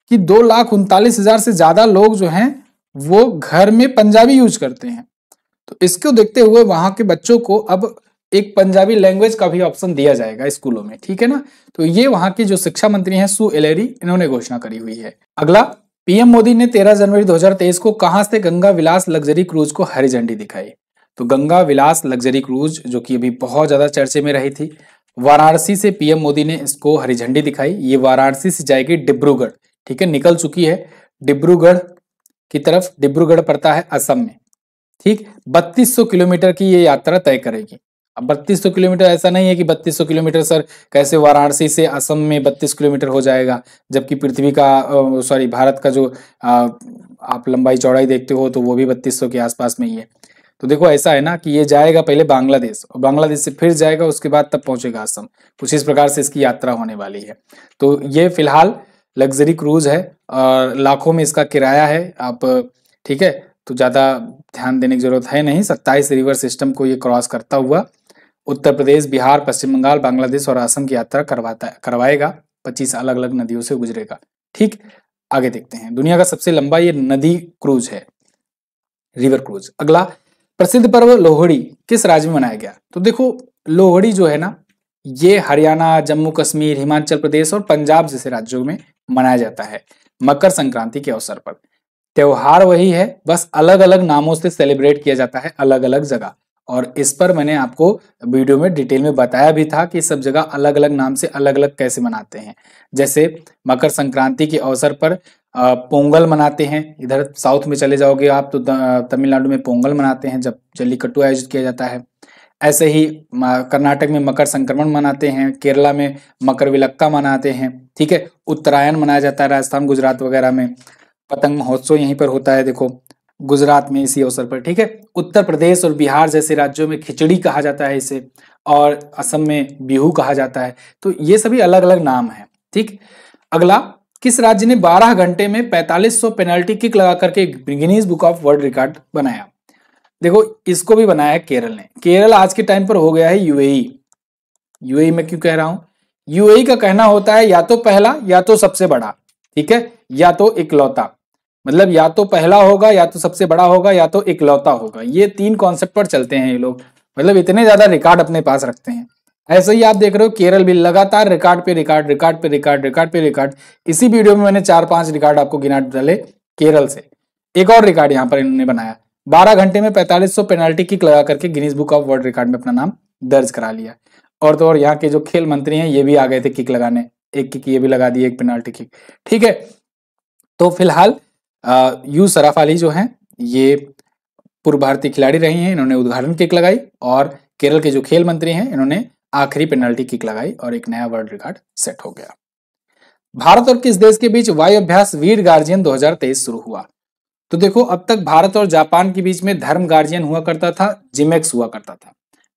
कि दो लाख उनतालीस हज़ार से ज़्यादा लोग जो हैं वो घर में पंजाबी यूज करते हैं तो इसको देखते हुए वहां के बच्चों को अब एक पंजाबी लैंग्वेज का भी ऑप्शन दिया जाएगा स्कूलों में ठीक है ना तो ये वहां के जो शिक्षा मंत्री हैं सु एलेरी इन्होंने घोषणा करी हुई है अगला पीएम मोदी ने 13 जनवरी 2023 को कहां से गंगा विलास लग्जरी क्रूज को हरी झंडी दिखाई तो गंगा विलास लग्जरी क्रूज जो कि अभी बहुत ज्यादा चर्चे में रही थी वाराणसी से पीएम मोदी ने इसको हरी झंडी दिखाई ये वाराणसी से जाएगी डिब्रूगढ़ ठीक है निकल चुकी है डिब्रूगढ़ की तरफ डिब्रूगढ़ पड़ता है असम में ठीक 3200 किलोमीटर की ये यात्रा तय करेगी अब बत्तीस सौ किलोमीटर ऐसा नहीं है कि बत्तीस सौ किलोमीटर सर कैसे वाराणसी से असम में बत्तीस किलोमीटर हो जाएगा जबकि पृथ्वी का सॉरी भारत का जो आ, आप लंबाई चौड़ाई देखते हो तो वो भी बत्तीस सौ के आसपास में ही है तो देखो ऐसा है ना कि ये जाएगा पहले बांग्लादेश और बांग्लादेश से फिर जाएगा उसके बाद तब पहुंचेगा असम कुछ इस प्रकार से इसकी यात्रा होने वाली है तो ये फिलहाल लग्जरी क्रूज है और लाखों में इसका किराया है आप ठीक है तो ज़्यादा ध्यान देने की जरूरत है नहीं सत्ताईस रिवर सिस्टम को ये क्रॉस करता हुआ उत्तर प्रदेश बिहार पश्चिम बंगाल बांग्लादेश और असम की यात्रा करवाता करवाएगा पच्चीस अलग अलग नदियों से गुजरेगा ठीक आगे देखते हैं दुनिया का सबसे लंबा ये नदी क्रूज है रिवर क्रूज अगला प्रसिद्ध पर्व लोहड़ी किस राज्य में मनाया गया तो देखो लोहड़ी जो है ना ये हरियाणा जम्मू कश्मीर हिमाचल प्रदेश और पंजाब जैसे राज्यों में मनाया जाता है मकर संक्रांति के अवसर पर त्योहार वही है बस अलग अलग नामों से सेलिब्रेट किया जाता है अलग अलग जगह और इस पर मैंने आपको वीडियो में डिटेल में बताया भी था कि सब जगह अलग अलग नाम से अलग अलग कैसे मनाते हैं जैसे मकर संक्रांति के अवसर पर पोंगल मनाते हैं इधर साउथ में चले जाओगे आप तो तमिलनाडु में पोंगल मनाते हैं जब जल्लीकट्टू आयोजित किया जाता है ऐसे ही कर्नाटक में मकर संक्रमण मनाते हैं केरला में मकर विलक्का मनाते हैं ठीक है उत्तरायण मनाया जाता है राजस्थान गुजरात वगैरह में पतंग महोत्सव यहीं पर होता है देखो गुजरात में इसी अवसर पर ठीक है उत्तर प्रदेश और बिहार जैसे राज्यों में खिचड़ी कहा जाता है इसे और असम में बिहू कहा जाता है तो ये सभी अलग अलग नाम है ठीक अगला किस राज्य ने 12 घंटे में 4500 पेनल्टी किक लगा करके Guinness book of world record बनाया देखो इसको भी बनाया है केरल ने केरल आज के टाइम पर हो गया है यूएई यूएई में क्यों कह रहा हूं यूएई का कहना होता है या तो पहला या तो सबसे बड़ा ठीक है या तो इकलौता मतलब या तो पहला होगा या तो सबसे बड़ा होगा या तो इकलौता होगा ये तीन कॉन्सेप्ट पर चलते हैं ये लोग मतलब इतने ज्यादा रिकॉर्ड अपने पास रखते हैं ऐसे ही आप देख रहे हो केरल भी लगातार रिकॉर्ड पे रिकॉर्ड रिकॉर्ड पे रिकॉर्ड रिकॉर्ड पे रिकॉर्ड इसी वीडियो में मैंने चार पांच रिकॉर्ड आपको गिना डाले केरल से एक और रिकॉर्ड यहाँ पर इन्होंने बनाया बारह घंटे में पैंतालीस सौ पेनाल्टी किक लगा करके Guinness book of world record में अपना नाम दर्ज करा लिया और तो और यहाँ के जो खेल मंत्री हैं ये भी आ गए थे किक लगाने एक किक ये भी लगा दी एक पेनाल्टी किक ठीक है तो फिलहाल यू सराफ अली जो हैं ये पूर्व भारतीय खिलाड़ी रही हैं इन्होंने उद्घाटन किक लगाई और केरल के जो खेल मंत्री हैं इन्होंने आखिरी पेनल्टी किक लगाई और एक नया वर्ल्ड रिकॉर्ड सेट हो गया भारत और किस देश के बीच वायु अभ्यास वीर गार्जियन 2023 शुरू हुआ तो देखो अब तक भारत और जापान के बीच में धर्म गार्जियन हुआ करता था जिमेक्स हुआ करता था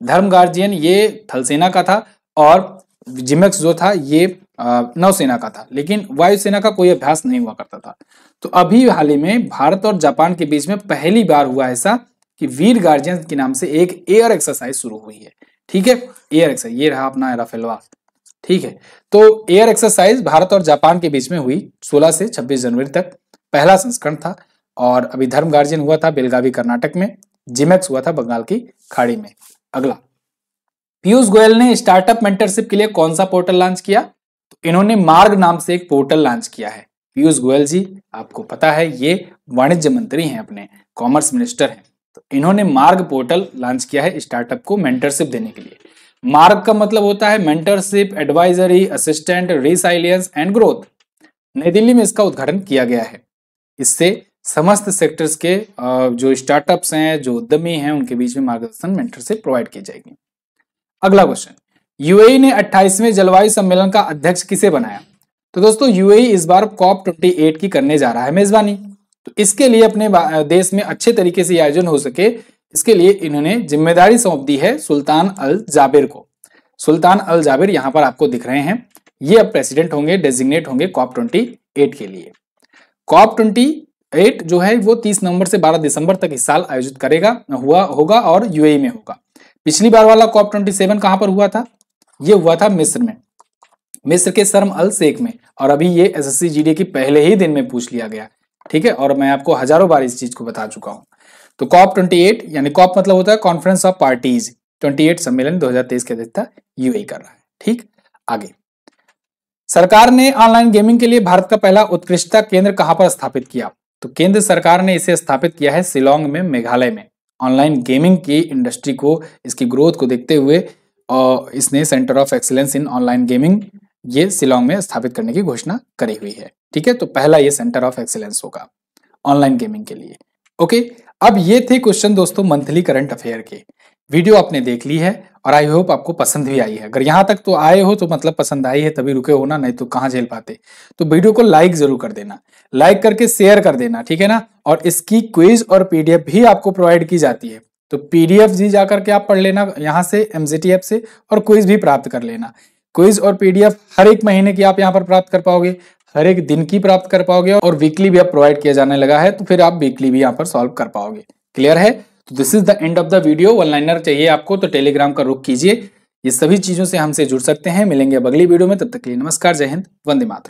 धर्म गार्जियन ये थलसेना का था और जिमेक्स जो था ये नौसेना का था लेकिन वायुसेना का कोई अभ्यास नहीं हुआ करता था तो अभी हाल ही में भारत और जापान के बीच में पहली बार हुआ ऐसा कि वीर गार्जियन के नाम से एक एयर एक्सरसाइज शुरू हुई है ठीक है एयर एक्सरसाइज ये रहा अपना राफेलवा ठीक है तो एयर एक्सरसाइज भारत और जापान के बीच में हुई 16 से 26 जनवरी तक पहला संस्करण था और अभी धर्म गार्जियन हुआ था बेलगावी कर्नाटक में जिमेक्स हुआ था बंगाल की खाड़ी में अगला पीयूष गोयल ने स्टार्टअप मेंटरशिप के लिए कौन सा पोर्टल लॉन्च किया तो इन्होंने मार्ग नाम से एक पोर्टल लॉन्च किया है पीयूष गोयल जी आपको पता है ये वाणिज्य मंत्री हैं अपने कॉमर्स मिनिस्टर हैं तो इन्होंने मार्ग पोर्टल लॉन्च किया है स्टार्टअप को मेंटरशिप देने के लिए मार्ग का मतलब होता है mentorship advisory assistant resilience and growth नई दिल्ली में इसका उद्घाटन किया गया है इससे समस्त सेक्टर्स के जो स्टार्टअप्स हैं जो उद्यमी हैं उनके बीच में मार्गदर्शन मेंटरशिप प्रोवाइड की जाएगी अगला क्वेश्चन यूएई e ने 28वें जलवायु सम्मेलन का अध्यक्ष किसे बनाया तो दोस्तों यूएई e इस बार कॉप ट्वेंटी की करने जा रहा है मेजबानी तो इसके लिए अपने देश में अच्छे तरीके से आयोजन हो सके इसके लिए इन्होंने जिम्मेदारी सौंप दी है सुल्तान अल जाबिर को सुल्तान अल जाबिर यहां पर आपको दिख रहे हैं ये अब प्रेसिडेंट होंगे डेजिग्नेट होंगे कॉप ट्वेंटी एट के लिए कॉप ट्वेंटी एट जो है वो तीस नवंबर से बारह दिसंबर तक इस साल आयोजित करेगा हुआ होगा और यूएई e में होगा पिछली बार वाला कॉप ट्वेंटी सेवन कहां पर हुआ था ये हुआ था मिस्र में मिस्र के शर्म अल शेख में और अभी ये एस एस की पहले ही दिन में पूछ लिया गया ठीक है और मैं आपको हजारों बार इस चीज को बता चुका हूँ तो कॉप ट्वेंटी एट यानी कॉप मतलब होता है कॉन्फ्रेंस ऑफ पार्टीज ट्वेंटी सम्मेलन 2023 के अध्यक्षता यूएई e कर रहा है ठीक आगे सरकार ने ऑनलाइन गेमिंग के लिए भारत का पहला उत्कृष्टता केंद्र कहां पर स्थापित किया तो केंद्र सरकार ने इसे स्थापित किया है शिलोंग में मेघालय में ऑनलाइन गेमिंग की इंडस्ट्री को इसकी ग्रोथ को देखते हुए इसने centre of excellence in online gaming ये शिलोंग में स्थापित करने की घोषणा करी हुई है ठीक है तो पहला ये सेंटर ऑफ एक्सीलेंस होगा ऑनलाइन गेमिंग के लिए ओके अब ये थे क्वेश्चन दोस्तों मंथली करंट अफेयर के वीडियो आपने देख ली है और आई होप आपको पसंद भी आई है अगर यहां तक तो आए हो तो मतलब पसंद आई है तभी रुके हो ना नहीं तो कहां झेल पाते तो वीडियो को लाइक जरूर कर देना लाइक करके शेयर कर देना ठीक है ना और इसकी क्विज और पीडीएफ भी आपको प्रोवाइड की जाती है तो पीडीएफ जी जाकर के आप पढ़ लेना यहां से एमजीटी एप से और क्विज भी प्राप्त कर लेना क्विज और पीडीएफ हर एक महीने की आप यहाँ पर प्राप्त कर पाओगे हर एक दिन की प्राप्त कर पाओगे और वीकली भी आप प्रोवाइड किया जाने लगा है तो फिर आप वीकली भी यहाँ पर सॉल्व कर पाओगे क्लियर है तो this is the end of the video one liner चाहिए आपको तो टेलीग्राम का रुख कीजिए ये सभी चीजों से हमसे जुड़ सकते हैं मिलेंगे अब अगली वीडियो में तब तक के लिए नमस्कार जय हिंद वंदे मातरम